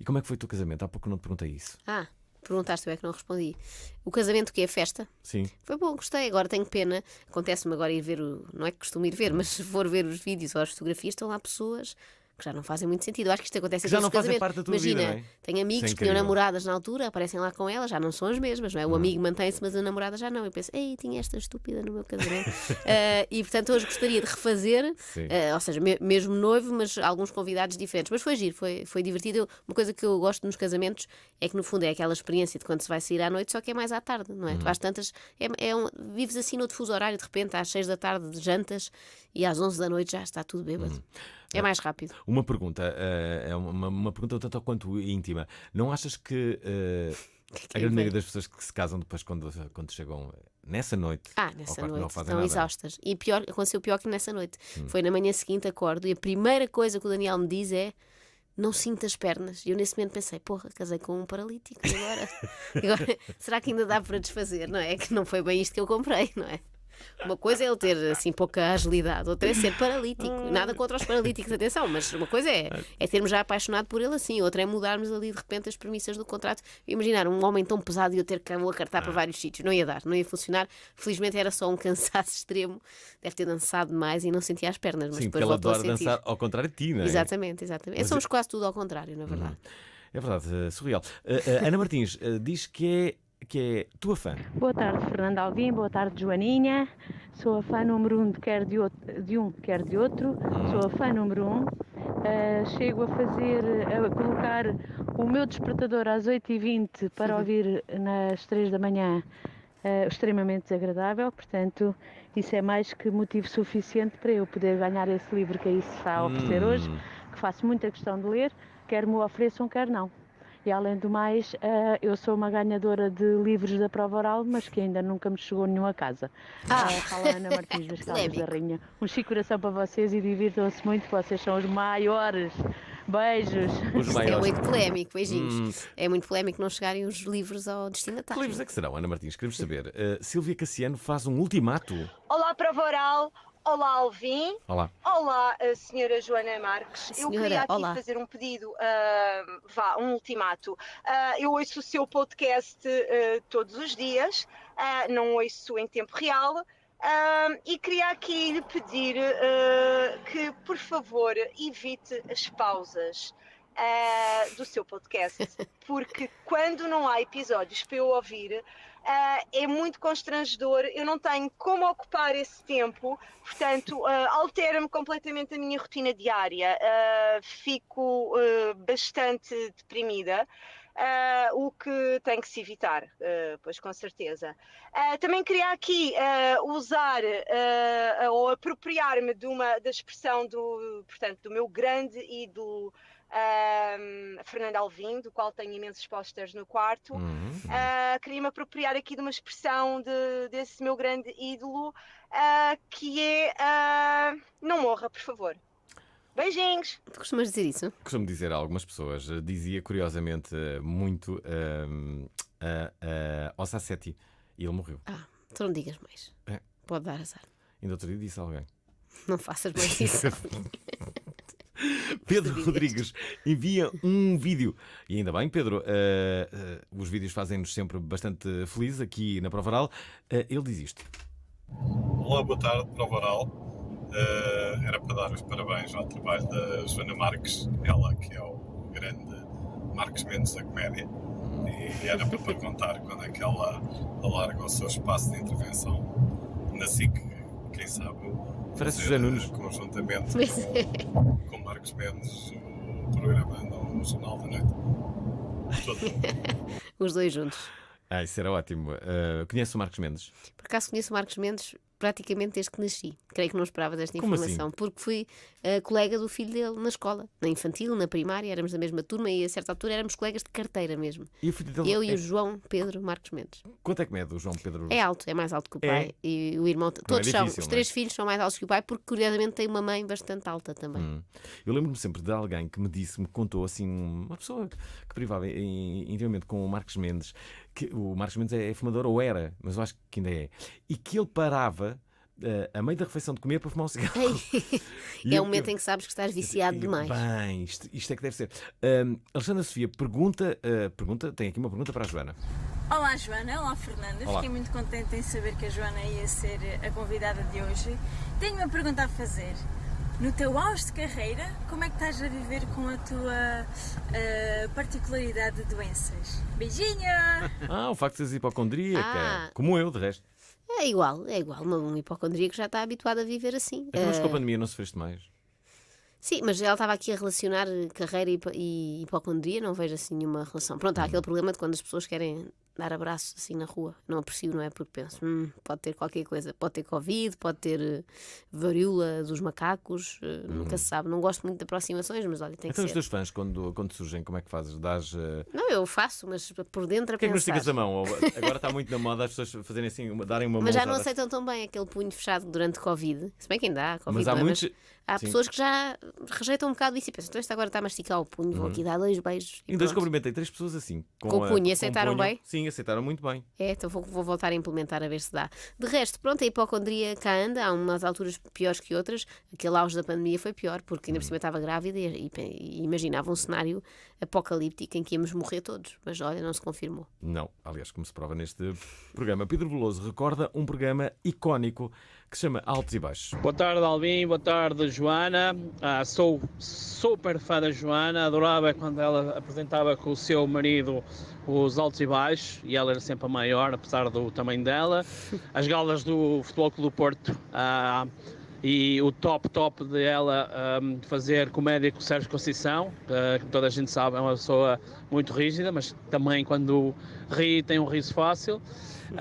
e como é que foi o teu casamento? Há pouco não te perguntei isso. Ah, perguntaste, eu é que não respondi. O casamento que é festa? Sim. Foi bom, gostei. Agora tenho pena. Acontece-me agora ir ver o. Não é que costumo ir ver, mas se for ver os vídeos ou as fotografias, estão lá pessoas que já não fazem muito sentido. Eu acho que isto acontece já não fazem parte da tua Imagina, vida, é? tenho amigos que tinham é? namoradas na altura, aparecem lá com elas, já não são as mesmas, não é? O hum. amigo mantém-se, mas a namorada já não. Eu penso, ei, tinha esta estúpida no meu casamento. uh, (laughs) e portanto hoje gostaria de refazer, uh, ou seja, me mesmo noivo, mas alguns convidados diferentes. Mas foi giro, foi, foi divertido. Eu, uma coisa que eu gosto nos casamentos é que no fundo é aquela experiência de quando se vai sair à noite, só que é mais à tarde, não é? Hum. Tu uhum. às tantas, é, é um, vives assim no difuso horário, de repente às 6 da tarde de jantas e às 11 da noite já está tudo bêbado. Hum. É mais rápido. Uma pergunta, eh, é uma, uma pergunta tanto quanto íntima. Não achas que. Eh, (laughs) a grande maioria das pessoas que se casam depois, quando, quando chegam nessa noite, ah, nessa quarto, noite estão nada. exaustas. E pior, aconteceu pior que nessa noite. Hum. Foi na manhã seguinte, acordo, e a primeira coisa que o Daniel me diz é: não sinto as pernas. E eu nesse momento pensei: porra, casei com um paralítico, agora? (laughs) (laughs) agora será que ainda dá para desfazer? Não é? Que não foi bem isto que eu comprei, não é? Uma coisa é ele ter assim pouca agilidade, outra é ser paralítico. Ah. Nada contra os paralíticos, atenção, mas uma coisa é, é termos já apaixonado por ele assim, outra é mudarmos ali de repente as premissas do contrato. Imaginar um homem tão pesado e eu ter que o acartar para ah. vários sítios, não ia dar, não ia funcionar. Felizmente era só um cansaço (laughs) extremo, deve ter dançado demais e não sentia as pernas, mas Sim, depois voltou a sentir. dançar ao contrário de ti, não é? Exatamente, exatamente. Mas... Somos é- quase tudo ao contrário, na verdade. Hum. É verdade, eh, surreal. Eh, eh, Ana Martins diz que é que é tua fã. Boa tarde, Fernando Alvim, boa tarde, Joaninha. Sou a fã número um, de quer de, outro, de um, quer de outro. Hum. Sou a fã número um. Uh, chego a fazer, a colocar o meu despertador às 8h20 para Sim. ouvir nas 3 da manhã. Uh, extremamente desagradável, portanto, isso é mais que motivo suficiente para eu poder ganhar esse livro que aí é se está a oferecer hum. hoje, que faço muita questão de ler, quer me o ofereçam, quer não. E além do mais, eh, eu sou uma ganhadora de livros da prova oral, mas que ainda nunca me chegou nenhum a casa. Ah. Eh, fala Ana Martins (laughs) das Caldas da Um chico coração para vocês e divirtam-se muito, vocês são os maiores. Beijos. Os é maiores. É muito polémico, beijinhos. Hum. É muito polémico não chegarem os livros ao destinatário. Que livros é que serão, Ana Martins? Queremos saber. Uh, Silvia Cassiano faz um ultimato. Olá, prova oral. Olá, Alvin. Olá. Olá, senhora Joana Marques. Senhora, eu queria aqui olá. fazer um pedido, uh, vá, um ultimato. Uh, eu ouço o seu podcast uh, todos os dias, não ouço em tempo real. e queria aqui lhe pedir que, por favor, evite as pausas. do seu podcast, (laughs) porque quando não há episódios para eu ouvir, Uh, é muito constrangedor, eu não tenho como ocupar esse tempo, portanto, uh, (laughs) altera-me completamente a minha rotina diária, uh, fico eh, bastante deprimida. o que tem que se evitar, pois com certeza. também queria aqui usar ou apropriar-me de uma da expressão do, portanto, do meu grande e do um, Fernando Alvim, do qual tenho imensos posters no quarto. Uhum. Uh, queria me apropriar aqui de uma expressão de, desse meu grande ídolo, uh, que é uh, não morra, por favor. Beijinhos! Tu costumas dizer isso? Costumo dizer a algumas pessoas. Dizia, curiosamente, muito a Ossa e ele morreu. Ah, tu não digas mais. É. Pode dar azar. Ainda outro dia disse a alguém. Não faças mais (laughs) isso. (laughs) (laughs) Pedro Rodrigues envia um vídeo. E ainda bem, Pedro, uh, uh, os vídeos fazem-nos sempre bastante felizes aqui na Provaral. Uh, eh, ele diz isto. Olá, boa tarde, Provaral. era para dar os parabéns ao trabalho da Joana Marques, ela que é o grande Marques Mendes da comédia. E era para perguntar quando é que ela alarga o seu espaço de intervenção na SIC, quem sabe Parece José Nunes. Conjuntamente com, é. com Marcos Mendes, o programa no Jornal da Noite. (laughs) Os dois juntos. Ah, isso era ótimo. Uh, o Marcos Mendes? Por acaso conheço o Marcos Mendes praticamente desde que nasci. Creio que não esperava desta Como informação, assim? porque fui a colega do filho dele na escola, na infantil, na primária, éramos da mesma turma e a certa altura éramos colegas de carteira mesmo. E Eu é... e o João Pedro Marcos Mendes. Quanto é que mede o João Pedro? É alto, é mais alto que o pai. É... E o irmão, todos é difícil, são, os três filhos são mais altos que o pai, porque curiosamente tem uma mãe bastante alta também. Hum. Eu lembro-me sempre de alguém que me disse, me contou assim, uma pessoa que privava intimamente com o Marcos Mendes que o Marcos Mendes é, é fumador, ou era, mas eu acho que ainda é, e que ele parava uh, a meio da refeição de comer para fumar um cigarro. (laughs) é um o momento eu, em que sabes que estás viciado eu, demais. Bem, isto, isto, é que deve ser. Alexandra Sofia, pergunta, uh, pergunta, tem aqui uma pergunta para a Joana. Olá Joana, olá Fernanda. Olá. Fiquei muito contente em saber que a Joana ia ser a convidada de hoje. Tenho uma pergunta a fazer no teu auge de carreira, como é que estás a viver com a tua uh, particularidade de doenças? Beijinha! (laughs) Ah, o facto de seres hipocondríaca, ah. como eu, de resto. É igual, é igual. Um hipocondríaco já está habituado a viver assim. Então, mas com a eh, pandemia não sofreste mais? Sim, mas ela estava aqui a relacionar eh, carreira e, e hipocondria, não vejo assim nenhuma relação. Pronto, há aquele problema de quando as pessoas querem dar abraços assim na rua, não aprecio, não é? Porque penso, hum, pode ter qualquer coisa, pode ter Covid, pode ter eh, varíola dos macacos, eh, hum. nunca se sabe. Não gosto muito de aproximações, mas olha, tem então que ser. Então os teus fãs, quando, quando surgem, como é que fazes? Dás. Uh... Não, eu faço, mas por dentro a que pensar. que nos ticas a mão? Agora está muito na moda as pessoas fazerem assim, darem uma mas mão. Mas já não aceitam tão bem aquele punho fechado durante Covid. Se bem que ainda há Covid, mas há, é? muitos, mas Há Sim. pessoas que já rejeitam um bocado isso e pensam, então isto agora está a masticar o punho, vou aqui uhum. dar dois beijos. E, e dois cumprimentei três pessoas assim. Com, com o punho, a, aceitaram punho. bem? Sim, aceitaram muito bem. É, então vou, vou, voltar a implementar a ver se dá. De resto, pronto, a hipocondria cá anda, há umas alturas piores que outras. Aquele auge da pandemia foi pior, porque ainda por uhum. cima estava grávida e, e, e imaginava um cenário apocalíptico em que íamos morrer todos. Mas olha, não se confirmou. Não, aliás, como se prova neste programa. Pedro Veloso recorda um programa icónico que se chama Altos e Baixos. Boa tarde, Alvin. Boa tarde, Joana. Ah, sou super fã da Joana. Adorava quando ela apresentava com o seu marido os altos e baixos, e ela era sempre a maior, apesar do tamanho dela. As galas do Futebol Clube do Porto. Ah, e o top top dela um, ah, fazer comédia com o Sérgio Conceição, ah, que toda a gente sabe é uma pessoa muito rígida, mas também quando ri tem um riso fácil. Um,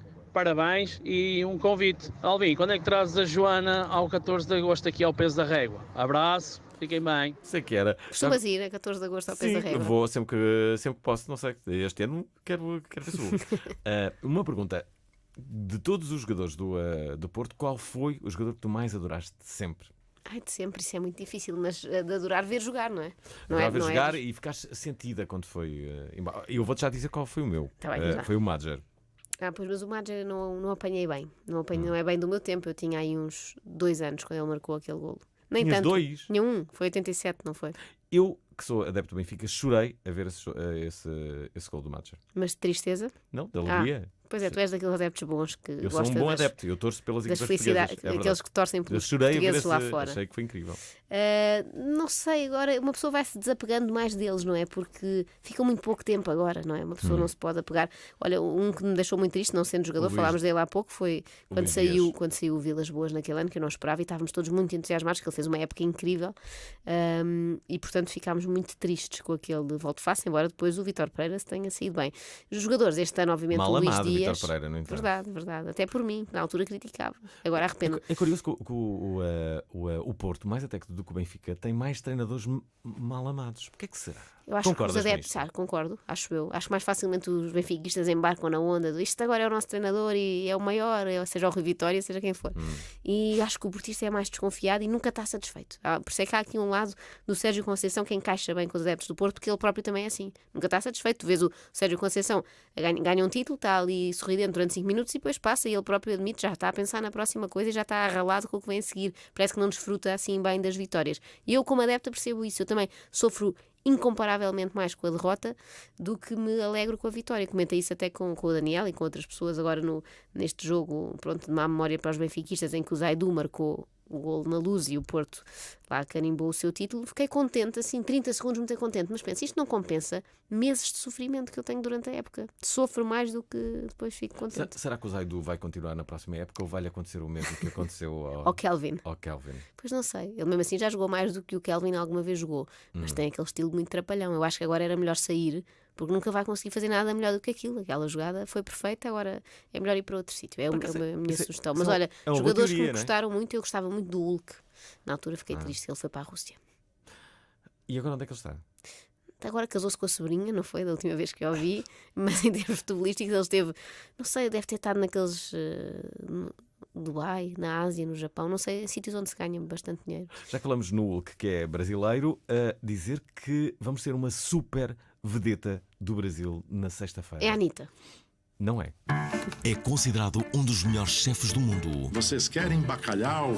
ah, parabéns e um convite. Alvin, quando é que trazes a Joana ao 14 de agosto aqui ao peso da régua? Abraço. Fiquem bem. Sei que era. Costumas ir a 14 de agosto ao Sim, peso da régua? Vou sempre que, sempre que posso, não sei. Este ano quero, quero ver uh, (laughs) Uma pergunta. De todos os jogadores do, uh, do Porto, qual foi o jogador que tu mais adoraste sempre? Ai, de sempre, isso é muito difícil, mas ah, de adorar ver jogar, não é? Não adorar é, ver não é jogar é... e ficaste sentida quando foi. Uh, eu vou-te já dizer qual foi o meu. Tá bem, uh, foi o Madger. Ah, pois, mas o Madger não, não apanhei bem. Não, apanhei, hum. não é bem do meu tempo. Eu tinha aí uns dois anos quando ele marcou aquele golo. Nem Tinhas tanto. dois? Tinha um. Foi 87, não foi? Eu, que sou adepto do Benfica, chorei a ver esse, esse, esse gol do Madger. Mas de tristeza? Não, de ah. alegria. Ah. Pois é, tu és daqueles adeptos bons que Eu sou um bom das, adepto, eu torço pelas das equipas portuguesas. É aqueles que torcem pelos portugueses lá fora. Achei que foi incrível. Uh, não sei, agora uma pessoa vai se desapegando mais deles, não é? Porque fica muito pouco tempo agora, não é? Uma pessoa hum. não se pode apegar. Olha, um que me deixou muito triste, não sendo jogador, Luís, falámos dele há pouco, foi quando saiu, quando saiu o Vilas Boas naquele ano, que eu não esperava, e estávamos todos muito entusiasmados, que ele fez uma época incrível, um, e portanto ficámos muito tristes com aquele volto face, embora depois o Vitor Pereira se tenha saído bem. Os jogadores, este ano, obviamente, Mal o Luís amado. Dias dias. Vitor Pereira, no entanto. Verdade, verdade. Até por mim, na altura criticava. Agora arrependo. É, é curioso que, o, que o, o, eh, eh, o, Porto, mais até que do que o Benfica, tem mais treinadores mal amados. Porquê é que será? Eu acho Concordas que os adeptos, ah, concordo, acho eu. Acho que mais facilmente os benfiquistas embarcam na onda do isto agora é o nosso treinador e é o maior, é seja o Rui Vitória, seja quem for. Hum. E acho que o portista é mais desconfiado e nunca está satisfeito. Ah, por isso é que há aqui um lado do Sérgio Conceição que encaixa bem com os adeptos do Porto, porque ele próprio também é assim. Nunca está satisfeito. Tu vês o Sérgio Conceição ganha, ganha um título, está ali sorridente durante 5 minutos e depois passa e ele próprio admite, já está a pensar na próxima coisa e já está arralado com o que vem a seguir. Parece que não desfruta assim bem das vitórias. E eu, como adepta, percebo isso. Eu também sofro incomparavelmente mais com a derrota do que me alegro com a vitória. Comentei isso até com, com o Daniel e com outras pessoas agora no, neste jogo, pronto, de má memória para os benfiquistas, em que o Zaidu marcou o gol na luz e o Porto lá carimbou o seu título, fiquei contente, assim, 30 segundos muito contente, mas penso, isto não compensa meses de sofrimento que eu tenho durante a época. Sofro mais do que depois fico contente. Será que o Zaidu vai continuar na próxima época ou vai-lhe acontecer o mesmo que aconteceu ao, (laughs) ao, Kelvin? ao Kelvin? Pois não sei. Ele mesmo assim já jogou mais do que o Kelvin alguma vez jogou, mas hum. tem aquele estilo muito trapalhão. Eu acho que agora era melhor sair porque nunca vai conseguir fazer nada melhor do que aquilo. Aquela jogada foi perfeita, agora é melhor ir para outro sítio. É, uma, é a minha é- sugestão. Mas é olha, é jogadores teoria, que me é? gostaram muito, eu gostava muito do Hulk. Na altura fiquei ah. triste que ele foi para a Rússia. E agora onde é que ele está? agora casou-se com a sobrinha, não foi da última vez que eu vi, (laughs) mas em termos futebolísticos ele esteve, não sei, deve ter estado naqueles. Uh, Dubai, na Ásia, no Japão, não sei, sítios onde se ganha bastante dinheiro. Já falamos no Hulk, que é brasileiro, a dizer que vamos ter uma super vedeta do Brasil na sexta-feira. É a Anitta não é. É considerado um dos melhores chefes do mundo. Vocês querem bacalhau?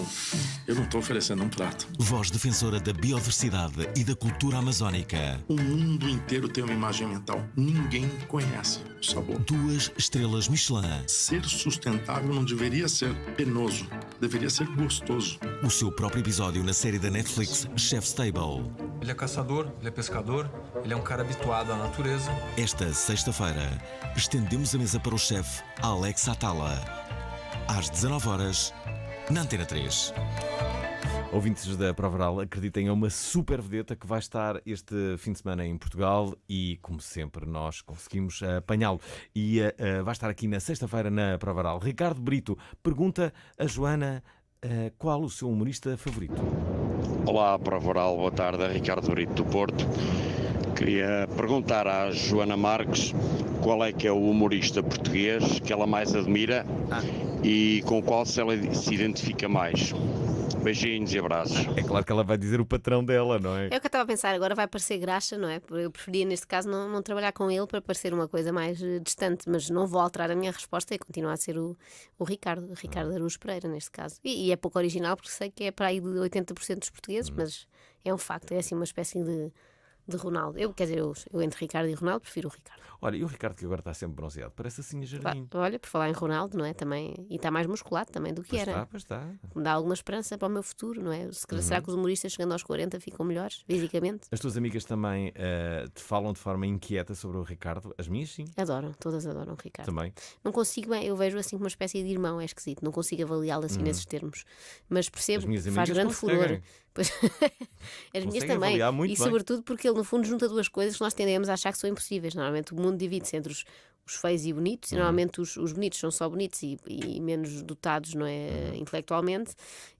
Eu não estou oferecendo um prato. Voz defensora da biodiversidade e da cultura amazônica. O mundo inteiro tem uma imagem mental. Ninguém conhece o sabor. Duas estrelas Michelin. Ser sustentável não deveria ser penoso, deveria ser gostoso. O seu próprio episódio na série da Netflix Chef's Table. Ele é caçador, ele é pescador, ele é um cara habituado à natureza. Esta sexta-feira, estendemos a mensagem Mesa para o Chefe, Alex Atala. Às 19 horas na Antena 3. Ouvintes da Provaral, acreditem, é uma super vedeta que vai estar este fim de semana em Portugal e, como sempre, nós conseguimos apanhá-lo. E uh, vai estar aqui na sexta-feira na Provaral. Ricardo Brito pergunta a Joana uh, qual o seu humorista favorito. Olá, Provaral, boa tarde, Ricardo Brito do Porto. Queria perguntar à Joana Marques qual é que é o humorista português que ela mais admira ah. e com qual se ela se identifica mais. Beijinhos e abraços. É claro que ela vai dizer o patrão dela, não é? É o que eu estava a pensar, agora vai parecer graxa, não é? Eu preferia, neste caso, não, não trabalhar com ele para parecer uma coisa mais eh, distante, mas não vou alterar a minha resposta e continuar a ser o, o Ricardo, Ricardo ah. Araújo Pereira, neste caso. E, e, é pouco original, porque sei que é para aí de 80% dos portugueses, hum. mas é um facto, é assim uma espécie de de Ronaldo. Eu, quer dizer, eu, eu entre Ricardo e Ronaldo prefiro o Ricardo. Olha, e o Ricardo que agora está sempre bronzeado, parece assim a jardim. Olha, por falar em Ronaldo, não é? Também, e está mais musculado também do que pois era. Está, pois está. Me dá alguma esperança para o meu futuro, não é? uhum. Será que os humoristas chegando aos 40 ficam melhores fisicamente? As tuas amigas também uh, te falam de forma inquieta sobre o Ricardo? As minhas, sim? Adoram, todas adoram o Ricardo. Também. Não consigo, eu vejo assim como uma espécie de irmão, é esquisito. Não consigo avaliá-lo assim uhum. nesses termos. Mas percebo, faz grande conseguem. furor. Pois, (laughs) as minhas também. e bem. sobretudo porque ele, no fundo, junta duas coisas que nós tendemos a achar que são impossíveis. Normalmente o mundo divide-se entre os, os feios e bonitos, e uhum. normalmente os, os bonitos são só bonitos e, e menos dotados não é, uhum. intelectualmente,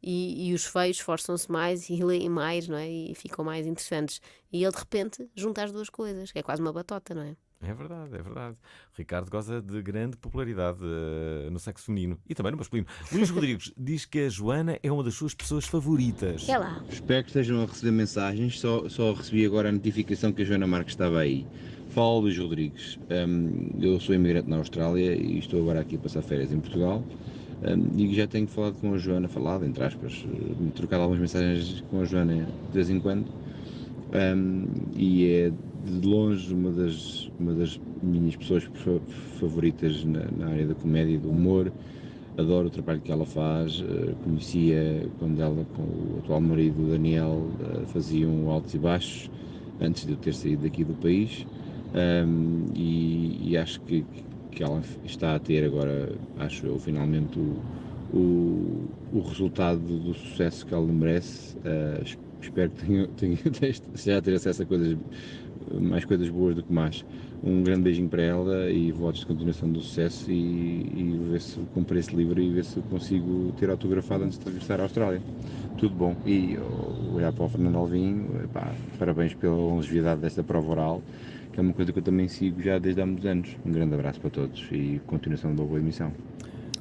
e, e, os feios esforçam-se mais e leem mais não é, e ficam mais interessantes. E ele, de repente, junta as duas coisas, que é quase uma batota, não é? É verdade, é verdade. Ricardo goza de grande popularidade uh, no sexo feminino e também no masculino. Luís Rodrigues (laughs) diz que a Joana é uma das suas pessoas favoritas. É lá. Espero que estejam a receber mensagens. Só, só recebi agora a notificação que a Joana Marques estava aí. Fala Luís Rodrigues. Um, eu sou imigrante na Austrália e estou agora aqui a passar férias em Portugal. Um, e já tenho falado com a Joana, falado, entre aspas, trocado algumas mensagens com a Joana de vez em quando. Um, e é de longe uma das, uma das minhas pessoas favoritas na, na área da comédia e do humor. Adoro o trabalho que ela faz. Eh, Conhecia quando ela, com o atual marido Daniel, eh, faziam altos e baixos, antes de eu ter saído daqui do país. Um, e, e, acho que, que ela está a ter agora, acho eu, finalmente o, o, o resultado do sucesso que ela merece. Uh, espero que tenha, (laughs) tenha, já ter acesso a coisas mais coisas boas do que más. Um grande beijinho para ela e votos de continuação do sucesso e, e ver se comprei esse livro e ver se consigo ter autografado antes de regressar à Austrália. Tudo bom. E oh, olhar para o Fernando Alvim, parabéns pela longevidade desta prova oral, que é uma coisa que eu também sigo já desde há muitos anos. Um grande abraço para todos e continuação de uma boa emissão.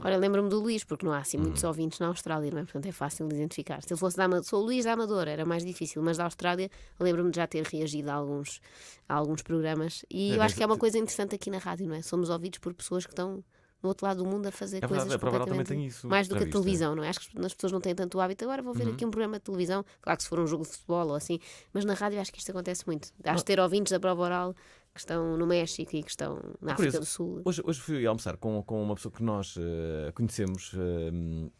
Ora, lembro-me do Luís, porque não há assim muitos hum. ouvintes na Austrália, não é? Portanto, é fácil de identificar. Se ele fosse da Amadora, sou o Luís da Amadora, era mais difícil, mas da Austrália lembro-me de já ter reagido a alguns, a alguns programas. E é, eu acho que é uma coisa interessante aqui na rádio, não é? Somos ouvidos por pessoas que estão do outro lado do mundo a fazer é verdade, coisas completamente mais do que a vista. televisão, não é? Acho que as pessoas não têm tanto hábito agora, vou ver uhum. aqui um programa de televisão, claro que se for um jogo de futebol ou assim, mas na rádio acho que isto acontece muito. Acho que ter ouvintes da prova oral que estão no México e que estão na é Por África isso, do Sul. Hoje, hoje fui almoçar com, com uma pessoa que nós uh, conhecemos. Uh,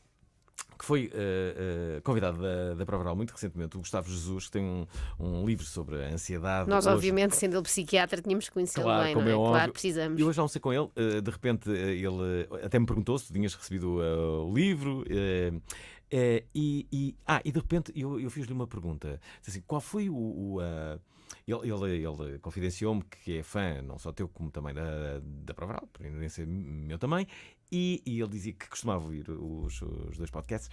que foi uh, eh, uh, convidado da, da Oral muito recentemente, o Gustavo Jesus, que tem um, um livro sobre a ansiedade. Nós, hoje... obviamente, sendo ele psiquiatra, tínhamos que conhecê-lo claro, bem, como é? é óbvio. Claro, precisamos. E hoje almocei com ele, uh, de repente ele até me perguntou se tu tinhas recebido o livro. E, e, ah, e de repente eu, eu fiz-lhe uma pergunta: assim, qual foi o. o ah, ele, ele, ele confidenciou-me que é fã, não só teu, como também da, da Provaral, Perenense meu também, e, e, ele dizia que costumava ouvir os, os dois podcasts.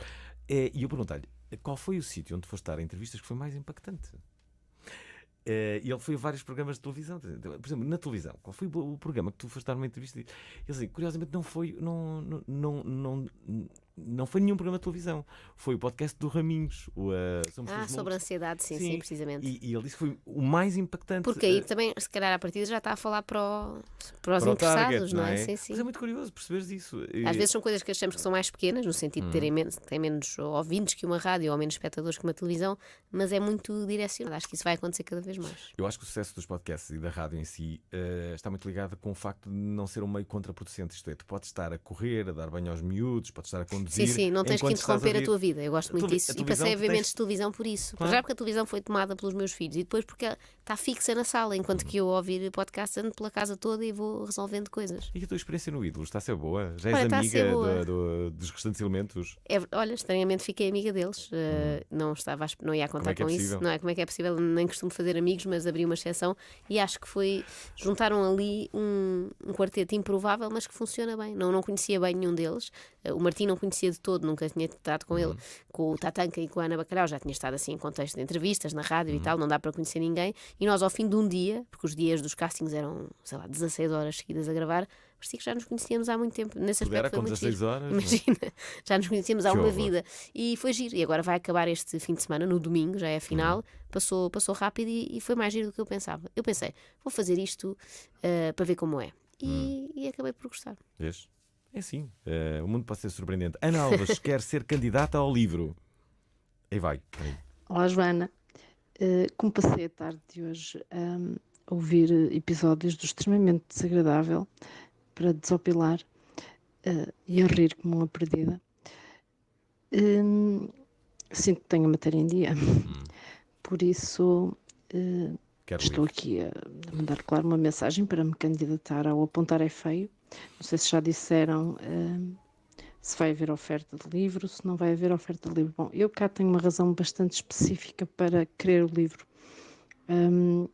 É, e eu perguntei-lhe qual foi o sítio onde foste dar entrevistas que foi mais impactante? É, e ele foi a vários programas de televisão. Por exemplo, na televisão, qual foi o programa que tu foste dar uma entrevista? Ele disse, curiosamente, não foi. Não, não, não, não não foi nenhum programa de televisão, foi o podcast do Raminhos. O, uh, Somos ah, sobre a ansiedade, sim, sim, sim precisamente. E, e, ele disse que foi o mais impactante. Porque aí eh, também, se calhar, a partida já está a falar para, o, para os para interessados, target, não é? é? Sim, sim. Mas é muito curioso perceberes isso. Às e... vezes são coisas que achamos que são mais pequenas, no sentido hum. de terem hum. menos, têm menos ouvintes que uma rádio ou menos espectadores que uma televisão, mas é muito direcionado. Acho que isso vai acontecer cada vez mais. Eu acho que o sucesso dos podcasts e da rádio em si uh, está muito ligado com o facto de não ser um meio contraproducente. Isto é, tu podes estar a correr, a dar banho aos miúdos, podes estar a conduzir conduzir. Sim, sim, não tens que interromper a, a, tua vida. Eu gosto muito disso. E passei a ver menos televisão por isso. Claro. Já porque a televisão foi tomada pelos meus filhos e depois porque está fixa na sala, enquanto que eu ouvir podcast ando pela casa toda e vou resolvendo coisas. E a tua experiência no ídolo está a ser boa? Já és olha, amiga do, do, dos restantes elementos? É, olha, estranhamente fiquei amiga deles. Uh, não, estava, não ia contar é, é com é isso. Não é como é que é possível, nem costumo fazer amigos, mas abri uma exceção e acho que foi. Juntaram ali um, um quarteto improvável, mas que funciona bem. Não, não conhecia bem nenhum deles. Uh, o Martim não conhecia conhecia de todo, nunca tinha estado com ele. Uhum. Com o Tatanka e com a Ana Bacalhau já tinha estado assim em contexto de entrevistas, na rádio uhum. e tal, não dá para conhecer ninguém. E nós, ao fim de um dia, porque os dias dos castings eram, sei lá, 16 horas seguidas a gravar, parecia que já nos conhecíamos há muito tempo. Nesse aspecto foi com muito 16 giro. horas. É? Imagina, (laughs) já nos conhecíamos há que uma horror. vida. E foi giro. E agora vai acabar este fim de semana, no domingo, já é a uhum. final. Uhum. Passou, passou rápido e, e, foi mais giro do que eu pensava. Eu pensei, vou fazer isto uh, para ver como é. E, uhum. e acabei por gostar. Vês? É sim, uh, o mundo pode ser surpreendente. Ana Alves (laughs) quer ser candidata ao livro. Aí vai. Aí. Olá, Joana. Uh, como passei a tarde de hoje um, ehm, a ouvir episódios do extremamente desagradável para desopilar uh, e a rir como uma perdida, um, ehm, sinto que tenho a matéria em dia. Hum. Por isso. estou aqui a mandar, claro, uma mensagem para me candidatar ao Apontar é Feio não sei se já disseram uh, se vai haver oferta de livro, se não vai haver oferta de livro. Bom, eu cá tenho uma razão bastante específica para querer o livro. Um,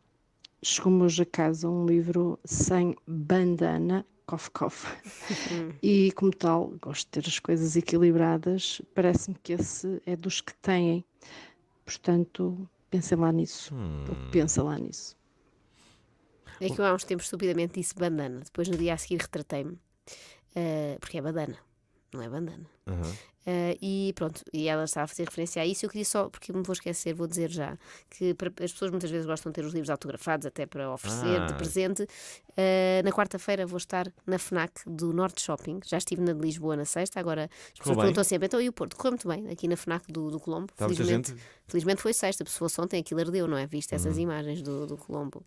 Chegou-me hoje a casa um livro sem bandana, cof cof. Hum. E como tal, gosto de ter as coisas equilibradas. Parece-me que esse é dos que têm. Portanto, pensem lá nisso. Uhum. Pensa lá nisso. É que eu há uns tempos estupidamente disse bandana, depois no dia a seguir retratei-me, uh, porque é bandana, não é bandana. Uhum. Uh, e pronto, e ela estava a fazer referência a isso. Eu queria só, porque me vou esquecer, vou dizer já, que para, as pessoas muitas vezes gostam de ter os livros autografados até para oferecer ah. de presente. Uh, na quarta-feira vou estar na FNAC do Norte Shopping, já estive na de Lisboa na sexta, agora as pessoas perguntam bem. sempre, então e o Porto? Correu muito bem, aqui na FNAC do, do Colombo. felizmente, felizmente foi sexta, pessoa só ontem aquilo ardeu, não é? visto uhum. essas imagens do, do Colombo.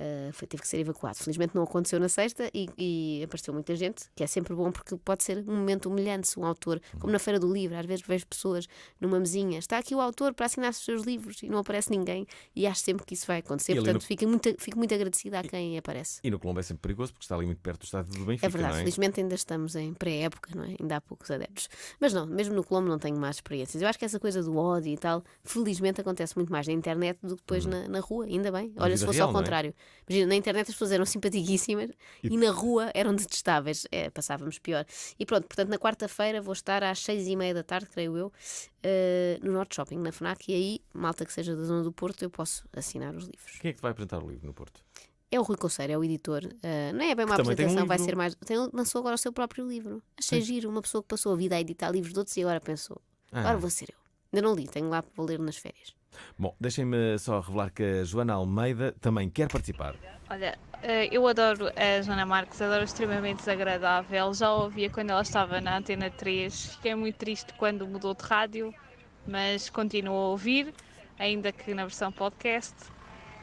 Ah, foi, teve que ser evacuado. Felizmente não aconteceu na sexta e, e, apareceu muita gente, que é sempre bom porque pode ser um momento humilhante se um autor, como uhum. na Feira do Livro, às vezes vejo pessoas numa mesinha, está aqui o autor para assinar os seus livros e não aparece ninguém e acho sempre que isso vai acontecer, portanto no... fico, muito, fico muito agradecida a quem e, aparece. E no Colombo é sempre perigoso porque está ali muito perto do estado do é Benfica. É verdade, é? felizmente ainda estamos em pré-época, não é? Ainda há poucos adeptos. Mas não, mesmo no Colombo não tenho mais experiências. Eu acho que essa coisa do ódio e tal, felizmente acontece muito mais na internet do que depois hum. na, na, rua, ainda bem. Olha, se fosse real, ao é? contrário. É? Imagina, na internet as pessoas eram simpaticíssimas e, e na rua eram detestáveis. É, passávamos pior. E pronto, portanto, na quarta-feira vou estar às seis e meia da tarde, creio eu, uh, no Norte Shopping, na FNAC. E aí, malta que seja da zona do Porto, eu posso assinar os livros. Quem é que vai apresentar o livro no Porto? É o Rui Conceiro, é o editor. Uh, não é bem uma apresentação, um vai ser mais. Tem, lançou agora o seu próprio livro. Achei Sim. giro, uma pessoa que passou a vida a editar livros de outros e agora pensou: ah. agora vou ser eu. Ainda não li, tenho lá para ler nas férias. Bom, deixem-me só revelar que a Joana Almeida também quer participar. Olha, eh, eu adoro a Joana Marques, adoro extremamente desagradável. Já ouvia quando ela estava na Antena 3. Fiquei muito triste quando mudou de rádio, mas continuo a ouvir, ainda que na versão podcast.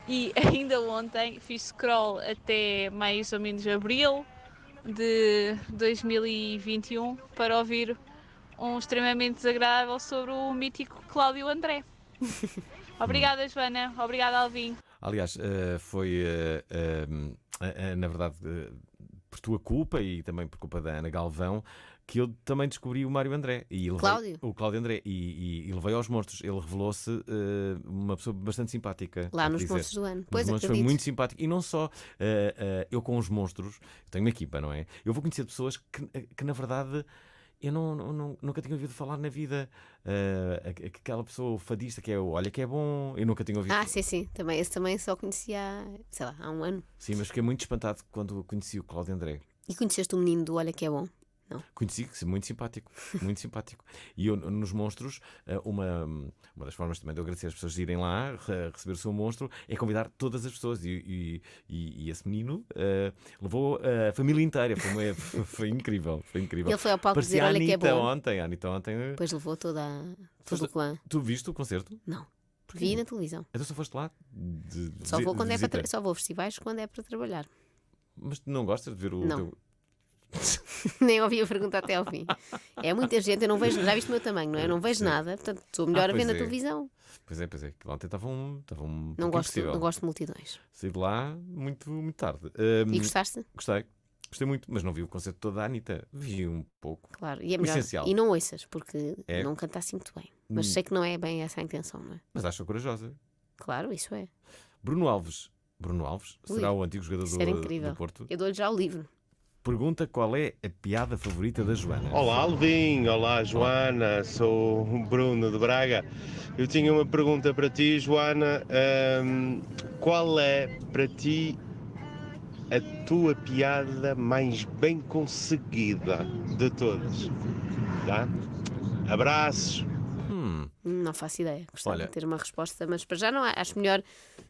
E (laughs) ainda ontem fiz scroll até mais ou menos abril de 2021 para ouvir um extremamente desagradável sobre o mítico Cláudio André. (laughs) Obrigada, Joana. Obrigada, Alvin. Aliás, eh, foi, eh, eh, na verdade, por tua culpa e também por culpa da Ana Galvão, que eu também descobri o Mário André. E ele Cláudio. O Cláudio André. E, e, e levei aos monstros. Ele revelou-se uh, uma pessoa bastante simpática. Lá nos dizer. monstros do ano. pois monstros foi muito simpático. E não só uh, uh, eu com os monstros, tenho uma equipa, não é? Eu vou conhecer pessoas que, que na verdade eu não, não, nunca tinha ouvido falar na vida. Uh, aquela pessoa fadista que é o Olha que é bom, eu nunca tinha ouvido. Ah, sim, sim, também, esse também só conhecia, sei lá, há um ano. Sim, mas fiquei muito espantado quando conheci o Cláudio André. E conheceste o menino do Olha que é bom? Não. Conheci, muito simpático, muito simpático. E eu, nos monstros, eh, uma, uma das formas também de eu agradecer as pessoas de irem lá receber o seu monstro é convidar todas as pessoas. E, e, e esse menino uh, levou a família inteira, (laughs) foi, foi, incrível, foi incrível. Ele foi ao palco dizer: Olha que é bom. Ontem, Anitta ontem. Pois levou toda a, todo tu, o clã. Tu viste o concerto? Não. Vi na televisão. Então só foste lá? De, só, vou quando é para só vou a festivais quando é para trabalhar. Mas não gostas de ver o não. teu. (laughs) Nem ouvi a pergunta até ao fim. É muita gente, eu não vejo, já viste o meu tamanho, não é? Eu não vejo nada, portanto estou melhor ah, a ver é. na televisão. Pois é, pois é. Que ontem estavam. Um, estavam um não, gosto, não gosto de multidões. Saí de lá muito, muito tarde. Um, e gostaste? Gostei. Gostei muito, mas não vi o concerto todo da Anitta. Vi um pouco. Claro, e é melhor. Essencial. E não ouças, porque é. não canta assim muito bem. Mas hum. sei que não é bem essa a intenção, não é? Mas acho corajosa. Claro, isso é. Bruno Alves. Bruno Alves Ui, será o antigo jogador do, do Porto. Eu dou-lhe já o livro pergunta qual é a piada favorita da Joana. Olá, Alvin. Olá, Joana. Sou o Bruno de Braga. Eu tinha uma pergunta para ti, Joana. Um, qual é para ti a tua piada mais bem conseguida de todas? Tá? Abraços. Hum. Não faço ideia. Gostava Olha. de ter uma resposta, mas para já não acho melhor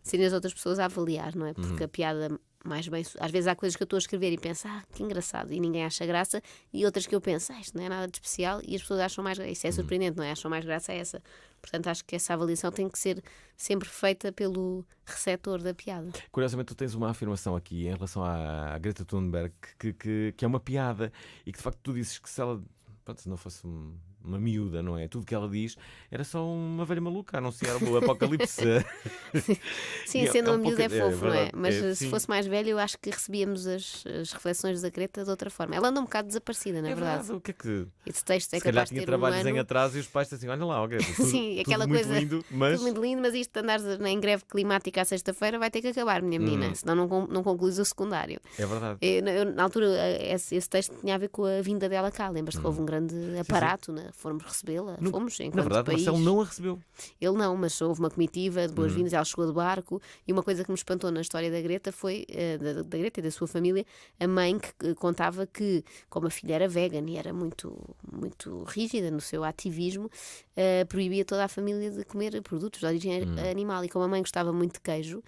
serem as outras pessoas a avaliar, não é? Porque hum. a piada mais bem. Às vezes há coisas que eu estou a escrever e penso, ah, que engraçado, e ninguém acha graça, e outras que eu penso, ah, isto não é nada de especial, e as pessoas acham mais graça. Isso é uhum. surpreendente, não é? Acham mais graça a é essa. Portanto, acho que essa avaliação tem que ser sempre feita pelo receptor da piada. Curiosamente, tu tens uma afirmação aqui em relação à Greta Thunberg que, que, que é uma piada e que de facto tu dizes que se ela. Pronto, se não fosse um uma miúda, não é? Tudo que ela diz era só uma velha maluca, a anunciar o apocalipse. (laughs) sim, é sendo é, uma miúda é, é fofo, é, não é? Mas é, se fosse mais velha, eu acho que recebíamos as, as reflexões da Greta de outra forma. Ela anda um bocado desaparecida, na é verdade. verdade. O que é que. Esse texto é se calhar tinha trabalhos um ano... em atraso e os pais assim: olha lá, ó, Greta. Tudo, sim, aquela coisa. Muito lindo, mas... Tudo muito lindo, mas isto de andares em greve climática à sexta-feira vai ter que acabar, minha uhum. menina, senão não, não concluís o secundário. É verdade. Eu, na altura, eh, esse, esse, texto tinha a ver com a vinda dela cá. Lembras-te hum. que uhum. houve um grande aparato sim, sim. Fomos recebê-la, fomos enquanto Na verdade, país. Marcelo não a recebeu. Ele não, mas houve uma comitiva de uhum. boas-vindas, uhum. ela chegou de barco e uma coisa que me espantou na história da Greta foi, eh, da, da Greta e da sua família, a mãe que contava que, como a filha era vegan e era muito, muito rígida no seu ativismo, uh, proibia toda a família de comer produtos de origem uhum. animal. E como a mãe gostava muito de queijo,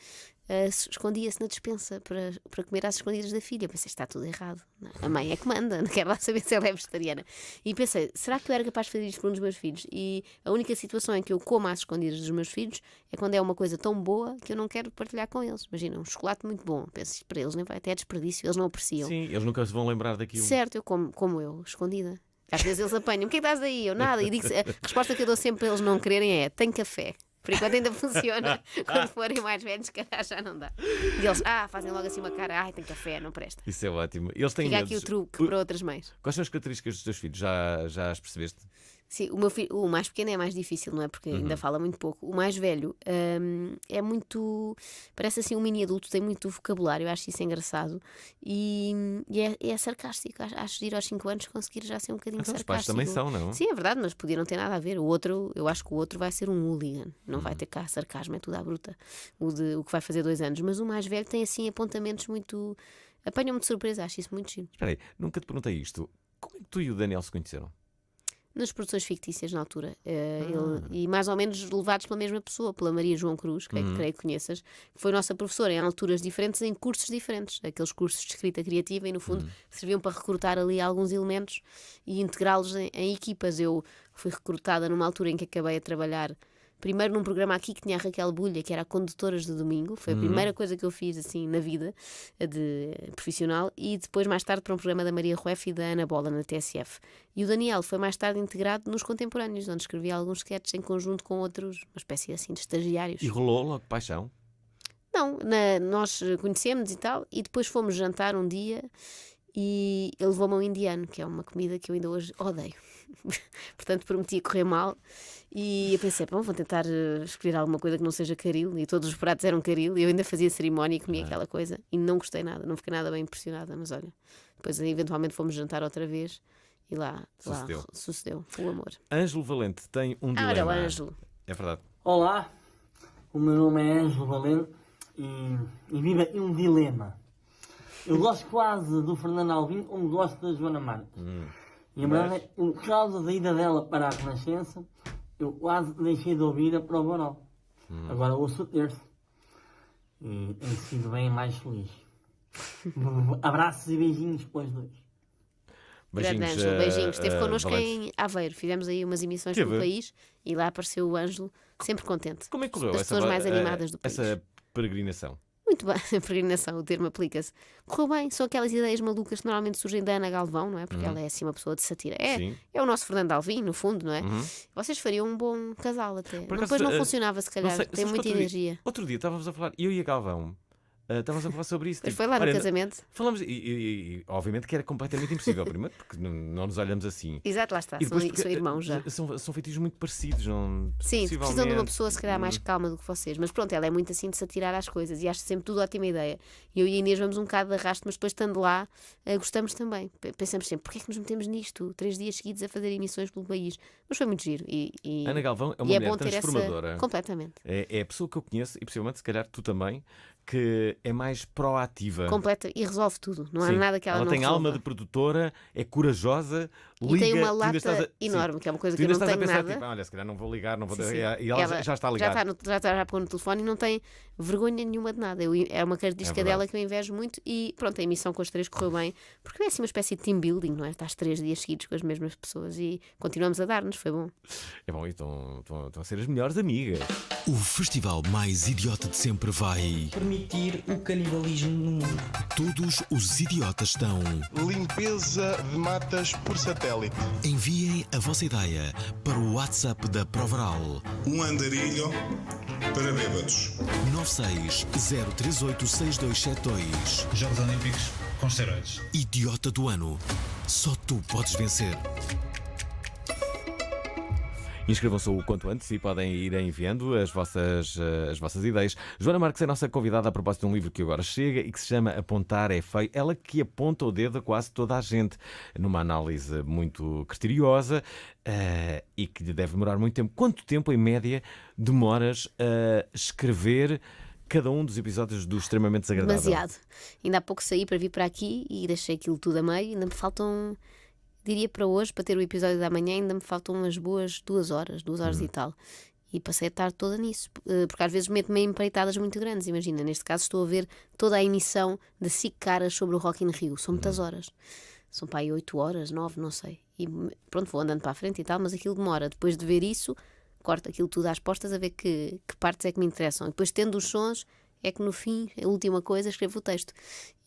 uh, escondia-se na despensa para, para comer às escondidas da filha. Eu pensei, está tudo errado. Não, é? a mãe é que manda, não quero lá saber se ela é vegetariana. E pensei, será que eu era capaz de fazer isto para um dos meus filhos? E a única situação em que eu como às escondidas dos meus filhos é quando é uma coisa tão boa que eu não quero partilhar com eles. Imagina, um chocolate muito bom. Penso, isto para eles nem vai até é desperdício, eles não apreciam. Sim, eles nunca se vão lembrar daquilo. Certo, eu como, como eu, escondida. Às vezes eles apanham, o que é que estás aí? Eu nada. E digo, a resposta que eu dou sempre para eles não quererem é: tem café. Por enquanto ainda funciona. (laughs) Quando forem mais velhos, calhar já não dá. E eles, ah, fazem logo assim uma cara, ai, tem café, não presta. Isso é ótimo. Eles têm Fica medos. aqui o truque o... para outras mães. Quais são as características dos teus filhos? Já, já as percebeste? Sim, o, meu filho, o mais pequeno é mais difícil, não é? Porque uhum. ainda fala muito pouco. O mais velho um, é muito. Parece assim um mini adulto, tem muito vocabulário, acho isso engraçado. E, e é, é, sarcástico. Acho, que de ir aos 5 anos conseguir já ser um bocadinho então, sarcástico. Os pais também são, não? É? Sim, é verdade, mas podia não ter nada a ver. O outro, eu acho que o outro vai ser um hooligan. Não uhum. vai ter cá sarcasmo, é tudo à bruta. O, de, o que vai fazer dois anos. Mas o mais velho tem assim apontamentos muito. Apanha-me de surpresa, acho isso muito giro. Espera aí, nunca te perguntei isto. Como é que tu e o Daniel se conheceram? nas produções fictícias na altura. Uh, ah. ele, e mais ou menos levados pela mesma pessoa, pela Maria João Cruz, é que, uhum. creio que conheças, que foi nossa professora em alturas diferentes, em cursos diferentes. Aqueles cursos de escrita criativa e, no fundo, uhum. serviam para recrutar ali alguns elementos e integrá-los em, em equipas. Eu fui recrutada numa altura em que acabei a trabalhar Primeiro num programa aqui que tinha a Raquel Bulha, que era a condutoras do domingo, foi a uhum. primeira coisa que eu fiz assim na vida de profissional, e depois mais tarde para um programa da Maria Rueff e da Ana Bola na TSF. E o Daniel foi mais tarde integrado nos contemporâneos, onde escrevia alguns sketches em conjunto com outros, uma espécie assim de estagiários. E rolou logo paixão? Não, na, nós eh, conhecemos e tal, e depois fomos jantar um dia e ele levou-me ao indiano, que é uma comida que eu ainda hoje odeio. (laughs) portanto prometia correr mal. E eu pensei, bom, vou tentar eh, escolher alguma coisa que não seja caril. E todos os pratos eram caril. E eu ainda fazia cerimónia e comia ah. aquela coisa. E não gostei nada, não fiquei nada bem impressionada. Mas olha, depois eventualmente fomos jantar outra vez. E lá sucedeu, lá, sucedeu o amor. Ângelo Valente tem um ah, dilema. Ah, olha Ângelo. É verdade. Olá, o meu nome é Ângelo Valente e, e vive aqui um dilema. Eu gosto quase do Fernando Alvim como gosto da Joana Marques. Hum é que, por caso da ida dela para a Renascença, eu quase deixei de ouvir a prova oral. Hum. Agora ouço o terço. E tenho sido bem mais feliz. (laughs) Abraços e beijinhos para os dois. Beijinhos, Grande Ângelo, eh, beijinhos. Esteve uh, connosco Valente. em Aveiro. Fizemos aí umas emissões no pelo país e lá apareceu o Ângelo, sempre contente. Como é que correu? Das essa, pessoas mais eh, animadas do país. Essa peregrinação. Muito bem, (laughs) a peregrinação, o termo aplica-se. Correu bem, são aquelas ideias malucas que normalmente surgem da Ana Galvão, não é? Porque uhum. ela é assim uma pessoa de satira. É, é o nosso Fernando Alvim, no fundo, não é? Uhum. Vocês fariam um bom casal até. Depois não eh, funcionava, se calhar, sei, tem muita outro energia. Dia, outro dia estávamos a falar, eu e a Galvão, Uh, estávamos a falar sobre isso. tipo, foi lá no olha, casamento. Falamos, e, e, e, obviamente que era completamente impossível, primeiro porque não, nos olhamos assim. Exato, lá está, são, porque, são, irmãos já. São, são muito parecidos, não Sim, precisam de uma pessoa se calhar mais calma do que vocês, mas pronto, ela é muito assim de se atirar às coisas e acha sempre tudo ótima ideia. E eu e a Inês vamos um bocado de arrasto, mas depois estando lá uh, gostamos também. Pensamos sempre, porquê é que nos metemos nisto? Três dias seguidos a fazer emissões pelo país. Mas foi muito giro. E, e Ana Galvão é uma é mulher é transformadora. Essa... Completamente. É, é a pessoa que eu conheço e possivelmente se calhar tu também que é mais proativa. Completa e resolve tudo. Não há Sim. nada que ela, ela não Ela tem resolva. alma de produtora, é corajosa, liga. E tem uma lata a... enorme, Sim. que é uma coisa que eu não tenho pensar, nada. Tipo, ah, olha, se calhar não vou ligar, não vou. Sim, E ela, ela já está ligada. Já está, já está já pôr no telefone e não tem vergonha nenhuma de nada. Eu, é uma característica é dela que eu invejo muito e pronto, a emissão com os três correu bem, porque é assim uma espécie de team building, não é? Estás três dias seguidos com as mesmas pessoas e continuamos a dar-nos, foi bom. É bom, e estão a ser as melhores amigas. O festival mais idiota de sempre vai permitir o canibalismo no mundo. Todos os idiotas estão. Limpeza de matas por satélite satélite. Enviem a vossa ideia para o WhatsApp da Provaral. Um andarilho para bêbados. 960386272. Jogos Olímpicos com esteroides. Idiota do ano. Só tu podes vencer. Inscrevam-se o quanto antes e podem ir enviando as vossas, eh, as vossas ideias. Joana Marques é nossa convidada a propósito de um livro que agora chega e que se chama Apontar é Feio. Ela que aponta o dedo a quase toda a gente, numa análise muito criteriosa uh, e que deve demorar muito tempo. Quanto tempo, em média, demoras a escrever? cada um dos episódios do Extremamente Desagradável. Demasiado. Ainda há pouco saí para vir para aqui e deixei aquilo tudo a meio. Ainda me faltam diria para hoje, para ter o episódio da manhã, ainda me faltam umas boas duas horas, duas horas e hum. tal. E passei a tarde toda nisso, eh, porque às vezes meto-me empreitadas muito grandes. Imagina, neste caso estou a ver toda a emissão de SIC Caras sobre o Rock in Rio. São muitas hum. horas. São para aí 8 horas, 9, não sei. E pronto, vou andando para a frente e tal, mas aquilo demora. Depois de ver isso, corto aquilo tudo às postas a ver que, que partes é que me interessam. E depois tendo os sons, é que no fim, a última coisa, escrevo o texto.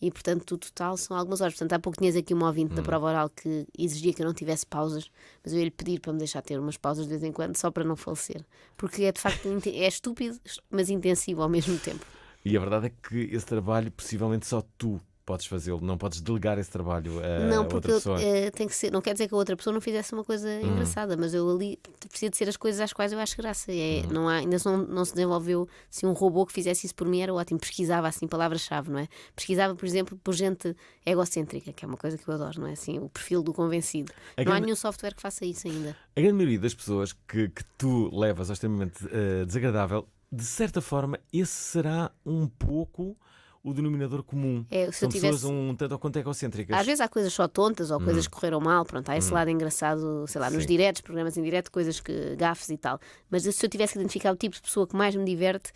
E, portanto, o total são algumas horas. Portanto, há pouco tinhas aqui um ouvinte hum. da prova oral que exigia que eu não tivesse pausas, mas eu ia lhe pedir para me deixar ter umas pausas de vez em quando, só para não falecer. Porque é de facto (laughs) é estúpido, mas intensivo ao mesmo tempo. E a verdade é que esse trabalho possivelmente só tu podes fazê-lo, não podes delegar esse trabalho a não, outra pessoa. Não, eh, porque tem que ser, não quer dizer que a outra pessoa não fizesse uma coisa hum. engraçada, mas eu ali preciso de ser as coisas às quais eu acho graça. É, hum. não há, ainda não, não se desenvolveu, se um robô que fizesse isso por mim era ótimo, pesquisava assim palavras-chave, não é? Pesquisava, por exemplo, por gente egocêntrica, que é uma coisa que eu adoro, não é? Assim, o perfil do convencido. A não grande... há nenhum software que faça isso ainda. A grande maioria das pessoas que, que tu levas ao extremamente uh, desagradável de certa forma, esse será um pouco o denominador comum. É, São tivesse... pessoas um tanto ou quanto egocêntricas. Às vezes há coisas só tontas ou hum. coisas que correram mal, pronto, há esse hum. lado engraçado, sei lá, Sim. nos diretos, programas em direto, coisas que gafes e tal. Mas se eu tivesse que identificar o tipo de pessoa que mais me diverte,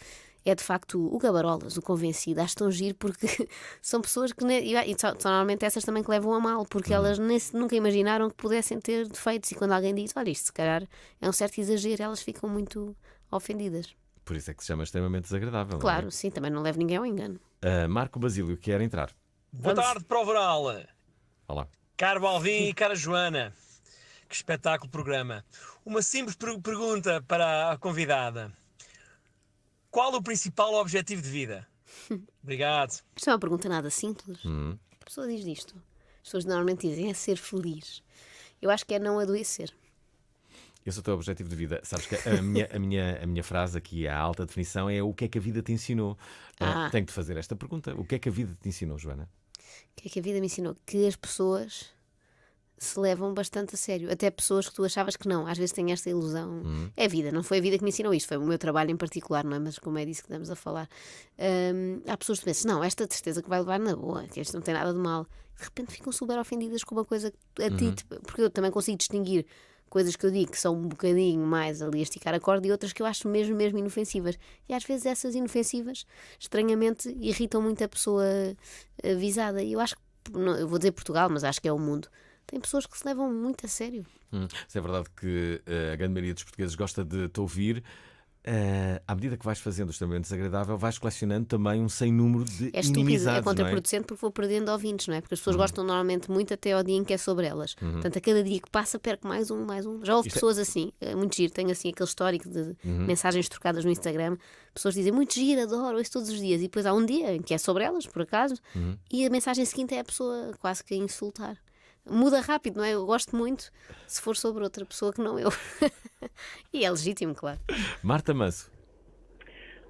é de facto o Gabarolas, o convencido. Acho tão giro porque (laughs) são pessoas que. E são, são normalmente essas também que levam a mal, porque uhum. elas nem, nunca imaginaram que pudessem ter defeitos. E quando alguém diz, olha, isto se calhar é um certo exagero, elas ficam muito ofendidas. Por isso é que se chama extremamente desagradável. É? Claro, é? sim, também não leva ninguém ao engano. Uh, Marco Basílio quer entrar. Boa Vamos... tarde, Proveral. Olá. Caro Balvin e cara Joana. Que espetáculo programa. Uma simples per pergunta para a convidada. Qual o principal objetivo de vida? (laughs) Obrigado. Isto é uma pergunta nada simples. Uhum. A pessoa diz isto. As pessoas normalmente dizem é ser feliz. Eu acho que é não adoecer. Esse é o teu objetivo de vida. Sabes que a (laughs) minha, a minha, a minha frase aqui, a alta definição, é o que é que a vida te ensinou. Ah. Uh, tenho de fazer esta pergunta. O que é que a vida te ensinou, Joana? O que é que a vida me ensinou? Que as pessoas se levam bastante a sério. Até pessoas que tu achavas que não. Às vezes têm esta ilusão. Uhum. É a vida, não foi a vida que me ensinou isto, foi o meu trabalho em particular, não é? Mas como é disso que estamos a falar. Hum, há pessoas que pensam, não, esta tristeza que vai levar na boa, que isto não tem nada de mal. De repente ficam super ofendidas com uma coisa a ti, uhum. tipo, porque eu também consigo distinguir coisas que eu digo que são um bocadinho mais ali a esticar a corda e outras que eu acho mesmo, mesmo inofensivas. E às vezes essas inofensivas, estranhamente, irritam muito a pessoa eh, avisada E eu acho que, não, eu vou dizer Portugal, mas acho que é o mundo. Tem pessoas que se levam muito a sério. Hum, é verdade que eh, a grande maioria dos portugueses gosta de te ouvir. Uh, à medida que vais fazendo o extremamente desagradável, vais colecionando também um sem número de é estúpido, É, é? contraproducente é? porque vou perdendo ouvintes, não é? Porque as pessoas uhum. gostam normalmente muito até ao dia em que é sobre elas. Uhum. Portanto, a cada dia que passa, perco mais um, mais um. Já houve Isto é pessoas assim, é... assim, muito giro, tenho assim aquele histórico de uhum. mensagens trocadas no Instagram. Pessoas dizem muito giro, adoro isso todos os dias. E depois há um dia em que é sobre elas, por acaso, uhum. e a mensagem seguinte é a pessoa quase que a insultar muda rápido, não é? Eu gosto muito se for sobre outra pessoa que não eu. (laughs) e é legítimo, claro. Marta Manso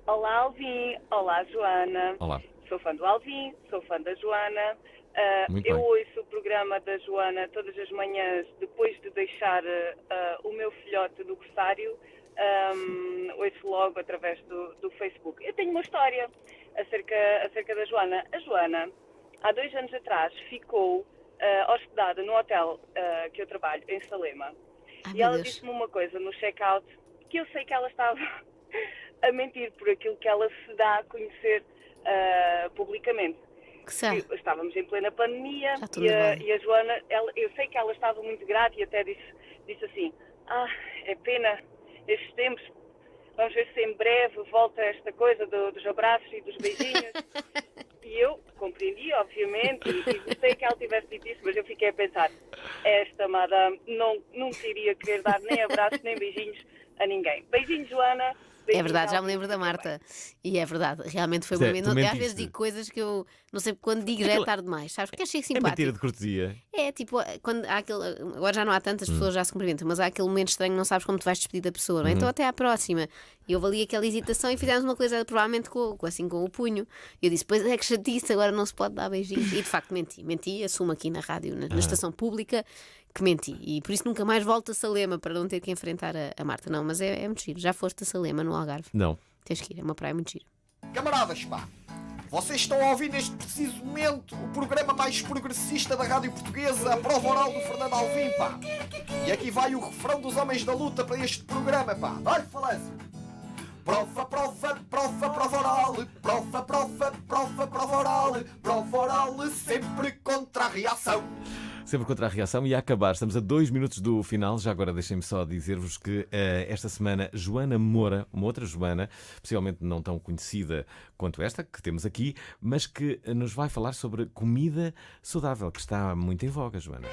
Olá, Alvin. Olá, Joana. Olá. Sou fã do Alvin, sou fã da Joana. Uh, eu bem. ouço o programa da Joana todas as manhãs depois de deixar uh, o meu filhote do cursário. Um, ouço logo através do, do Facebook. Eu tenho uma história acerca, acerca da Joana. A Joana, há dois anos atrás, ficou uh, hospedada no hotel uh, que eu trabalho, em Salema. Ai, e ela disse-me uma coisa no check-out que eu sei que ela estava (laughs) a mentir por aquilo que ela se dá a conhecer uh, publicamente. Que sei. Estávamos em plena pandemia e a, e a, Joana, ela, eu sei que ela estava muito grata e até disse, disse assim: Ah, é pena estes tempos. Vamos ver se em breve volta esta coisa do, dos abraços e dos beijinhos. (laughs) E eu compreendi, obviamente, e gostei que ela tivesse dito isso, mas eu fiquei a pensar: esta madame não, não iria querer dar nem abraço nem beijinhos a ninguém. Beijinho, Joana. É verdade, já me lembro da Marta. E é verdade, realmente foi Zé, um Às vezes digo coisas que eu não sei quando digo já é tarde demais, sabes? Porque achei é simpático. É mentira de cortesia. É, tipo, quando há aquele. Agora já não há tantas hum. pessoas, já se cumprimentam, mas há aquele momento estranho, não sabes como te vais despedir da pessoa, não é? Então uhum. até à próxima. E eu valia aquela hesitação e fizemos uma coisa provavelmente com, assim com o punho. E eu disse, pois é que chatice, agora não se pode dar beijinhos. E de facto menti, menti, assumo aqui na rádio, na, na estação pública, que menti. E por isso nunca mais volto a Salema para não ter que enfrentar a, a Marta. Não, mas é, é muito giro. Já foste a Salema no Algarve? Não. Tens que ir, é uma praia muito giro. Camaradas, pá! Vocês estão a ouvir neste preciso momento o programa mais progressista da rádio portuguesa, a prova oral do Fernando Alvim, pá. E aqui vai o refrão dos homens da luta para este programa, pá. Olha, falência! Prova, prova, prova, prova oral, prova, prova, prova, prova oral, prova oral sempre contra a reação. Sempre contra a reação e a acabar. Estamos a dois minutos do final. Já agora deixem-me só dizer-vos que uh, esta semana Joana Moura, uma outra Joana, possivelmente não tão conhecida quanto esta que temos aqui, mas que eh, nos vai falar sobre comida saudável, que está muito em voga, Joana.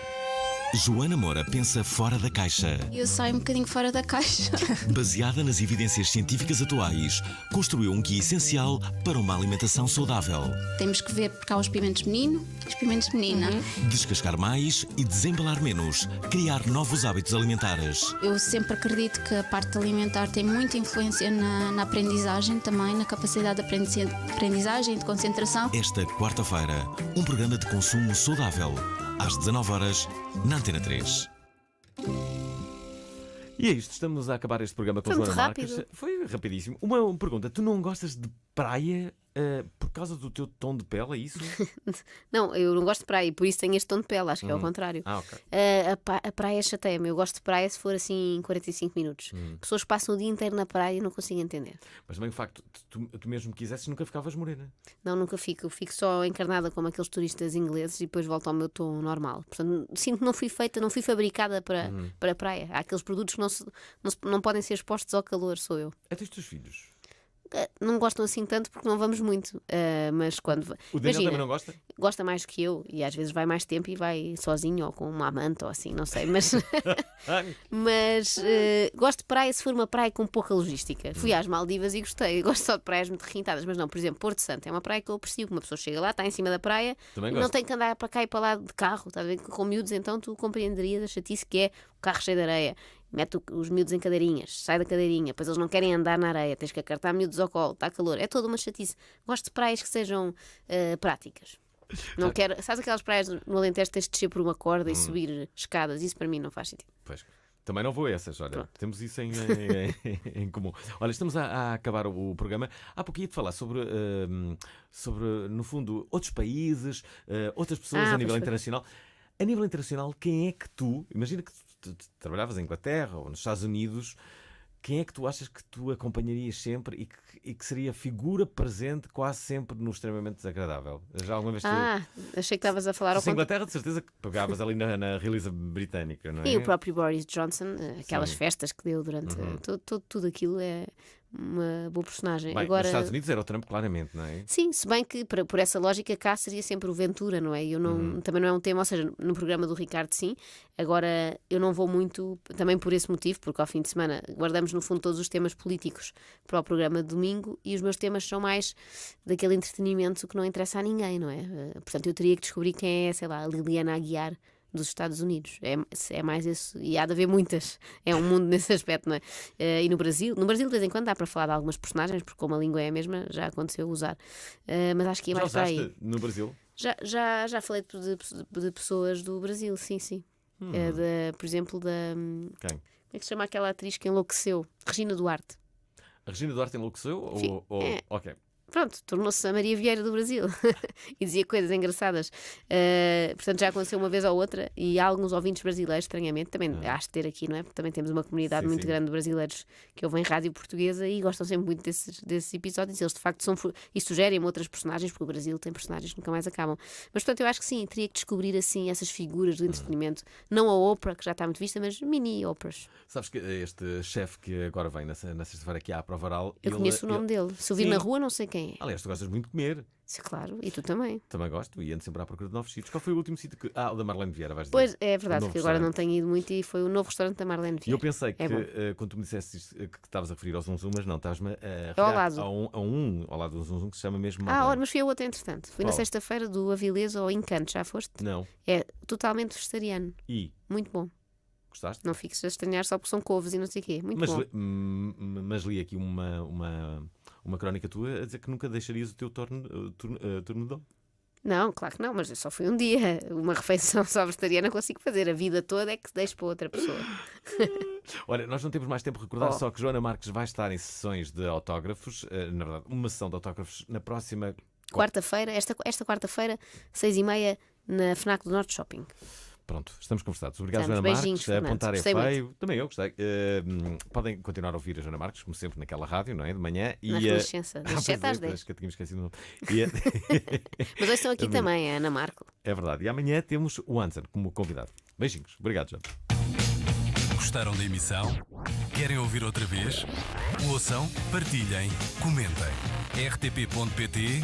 Joana Moura pensa fora da caixa. Eu saio um bocadinho fora da caixa. (laughs) Baseada nas evidências científicas atuais, construiu um guia essencial para uma alimentação saudável. Temos que ver por cá os pimentos menino e os pimentos menina. Uhum. Descascar mais e desembalar menos. Criar novos hábitos alimentares. Eu sempre acredito que a parte alimentar tem muita influência na, na aprendizagem também, na capacidade de aprendizagem e de concentração. Esta quarta-feira, um programa de consumo saudável às 19 horas na Antena 3. E é isto, estamos a acabar este programa com Foi a Joana muito rápido. Marques. Foi rapidíssimo. Uma pergunta: tu não gostas de praia Uh, por causa do teu tom de pele, é isso? (laughs) não, eu não gosto de praia, por isso tenho este tom de pele, acho que hum. é o hum. contrário. Ah, okay. uh, a, a praia é chateia-me, eu gosto de praia se for assim 45 minutos. Hum. Pessoas passam o dia inteiro na praia e não consigo entender. Mas também o facto, tu, tu mesmo quisesses, nunca ficavas morena? Não, nunca fico, eu fico só encarnada como aqueles turistas ingleses e depois volto ao meu tom normal. Portanto, sinto que não fui feita, não fui fabricada para, hum. para a praia. Há aqueles produtos que não, se, não, se, não podem ser expostos ao calor, sou eu. Até os teus filhos? Eh, não gostam assim tanto porque não vamos muito. Uh, mas quando. O Daniel imagina, também não gosta? Gosta mais que eu e às vezes vai mais tempo e vai sozinho ou com uma amante ou assim, não sei. Mas, (laughs) (laughs) mas uh, gosto de praia se for uma praia com pouca logística. Fui hum. às Maldivas e gostei. Gosto só de praias muito requintadas, mas não, por exemplo, Porto Santo é uma praia que eu aprecio. Uma pessoa chega lá, está em cima da praia também e gosto. não tem que andar para cá e para lá de carro. Está a ver? Com miúdos, então tu compreenderias a chatice que é o carro cheio de areia mete os miúdos em cadeirinhas, sai da cadeirinha, pois eles não querem andar na areia, tens que acartar miúdos ao colo, está calor, é toda uma chatice. Gosto de praias que sejam uh, práticas. Não tá. quero, sabes aquelas praias no Alentejo tens de descer por uma corda hum. e subir escadas, isso para mim não faz sentido. Pois. Também não vou essas, olha. Pronto. Temos isso (laughs) em, em, em, comum. Olha, estamos a, a, acabar o, programa. Há pouquinho de falar sobre, uh, sobre, no fundo, outros países, uh, outras pessoas ah, a nível internacional. A nível internacional, quem é que tu, imagina que tu, tu trabalhavas em Inglaterra ou nos Estados Unidos, quem é que tu achas que tu acompanharias sempre e que, e que seria figura presente quase sempre no extremamente desagradável? Já alguma vez Ah, achei que estavas a falar ao. Se Inglaterra, de certeza que pegavas ali na, na realiza britânica, não é? E o próprio Boris Johnson, eh, aquelas Sim. festas que deu durante uhum. tudo, tudo, tudo aquilo é uma boa personagem. Bem, Agora, nos Estados Unidos era o Trump, claramente, não é? Sim, se bem que por, por essa lógica cá seria sempre o Ventura, não é? Eu não, uhum. Também não é um tema, ou seja, no programa do Ricardo sim. Agora eu não vou muito, também por esse motivo, porque ao fim de semana guardamos no fundo todos os temas políticos para o programa de domingo e os meus temas são mais daquele entretenimento que não interessa a ninguém, não é? Eh, portanto, eu teria que descobrir quem é, sei lá, a Liliana Aguiar dos Estados Unidos. É, é mais isso e há de haver muitas. (laughs) É um mundo nesse aspecto, não é? Uh, e no Brasil, no Brasil de vez em quando dá para falar de algumas personagens, porque como a língua é a mesma, já aconteceu usar. Uh, mas acho que é mais para aí. no Brasil? Já, já, já falei de, de, de pessoas do Brasil, sim, sim. Hum. Uh, eh, de, por exemplo, da. Hum, Quem? Como é que se chama aquela atriz que enlouqueceu? Regina Duarte. A Regina Duarte enlouqueceu? Sim, ou, ou... É. Ok pronto, tornou-se a Maria Vieira do Brasil (laughs) e dizia coisas engraçadas. Uh, portanto, já aconteceu uma vez ou outra e há alguns ouvintes brasileiros, estranhamente, também ah. Uhum. acho ter aqui, não é? Porque também temos uma comunidade sim, muito sim. grande de brasileiros que ouvem rádio portuguesa e gostam sempre muito desses, desses episódios. Eles, de facto, são. e sugerem outras personagens, porque o Brasil tem personagens que nunca mais acabam. Mas, portanto, eu acho que sim, teria que descobrir assim essas figuras do uhum. entretenimento, ah. não a ópera, que já está muito vista, mas mini óperas. Sabes que este chefe que agora vem na, sexta-feira aqui à Provaral. Eu ele, conheço o é, nome ele... dele. Se eu vir na rua, não sei quem. Sim. Aliás, tu gostas muito de comer. Sim, claro, e tu também. Também gosto e ando sempre à procura de novos sítios. Qual foi o último sítio que. Ah, o da Marlene Vieira, vais dizer. Pois é verdade, que agora não tenho ido muito e foi o novo restaurante da Marlene Vieira. E eu pensei é que, uh, quando tu me disseste eh, que estavas a referir aos Zunzum, mas não, estás-me a, ao lado. a, um, a um ao lado do Zunzum que se chama mesmo ah, Marlene. Ah, ora mas fui a outro entretanto. Fui Qual? na sexta-feira do Avilés ao Encanto, já foste? Não. É totalmente vegetariano. E? Muito bom. Gostaste? Não fiques a estranhar só porque são couves e não sei o quê. Muito mas, bom. Li, hum, hum, mas li aqui uma, uma uma crónica tua a dizer que nunca deixarias o teu torno, eh, turno, uh, eh, Não, claro que não, mas só foi um dia. (laughs) Uma refeição só vegetariana consigo fazer. A vida toda é que se deixa para outra pessoa. (laughs) Olha, nós não temos mais tempo. Recordar oh. só que Joana Marques vai estar em sessões de autógrafos, eh, na verdade, uma sessão de autógrafos na próxima quarta-feira, esta, esta quarta-feira, seis e meia, na FNAC do Norte Shopping. Pronto, estamos conversados. Obrigado, estamos. Joana Beijinhos, Marques. Apontar é feio. Muito. Também eu gostei. Uh, podem continuar a ouvir a Joana Marques, como sempre, naquela rádio, não é? De manhã. Na e, eh, Renascença, uh... das 7 (laughs) é, às 10. Acho que eu tinha esquecido. E, é- (laughs) Mas hoje estão aqui (laughs) é também, a Ana Marco. É verdade. E amanhã temos o Anson como convidado. Beijinhos. Obrigado, Joana. Gostaram da emissão? Querem ouvir outra vez? Ouçam, partilhem, comentem. rtp.pt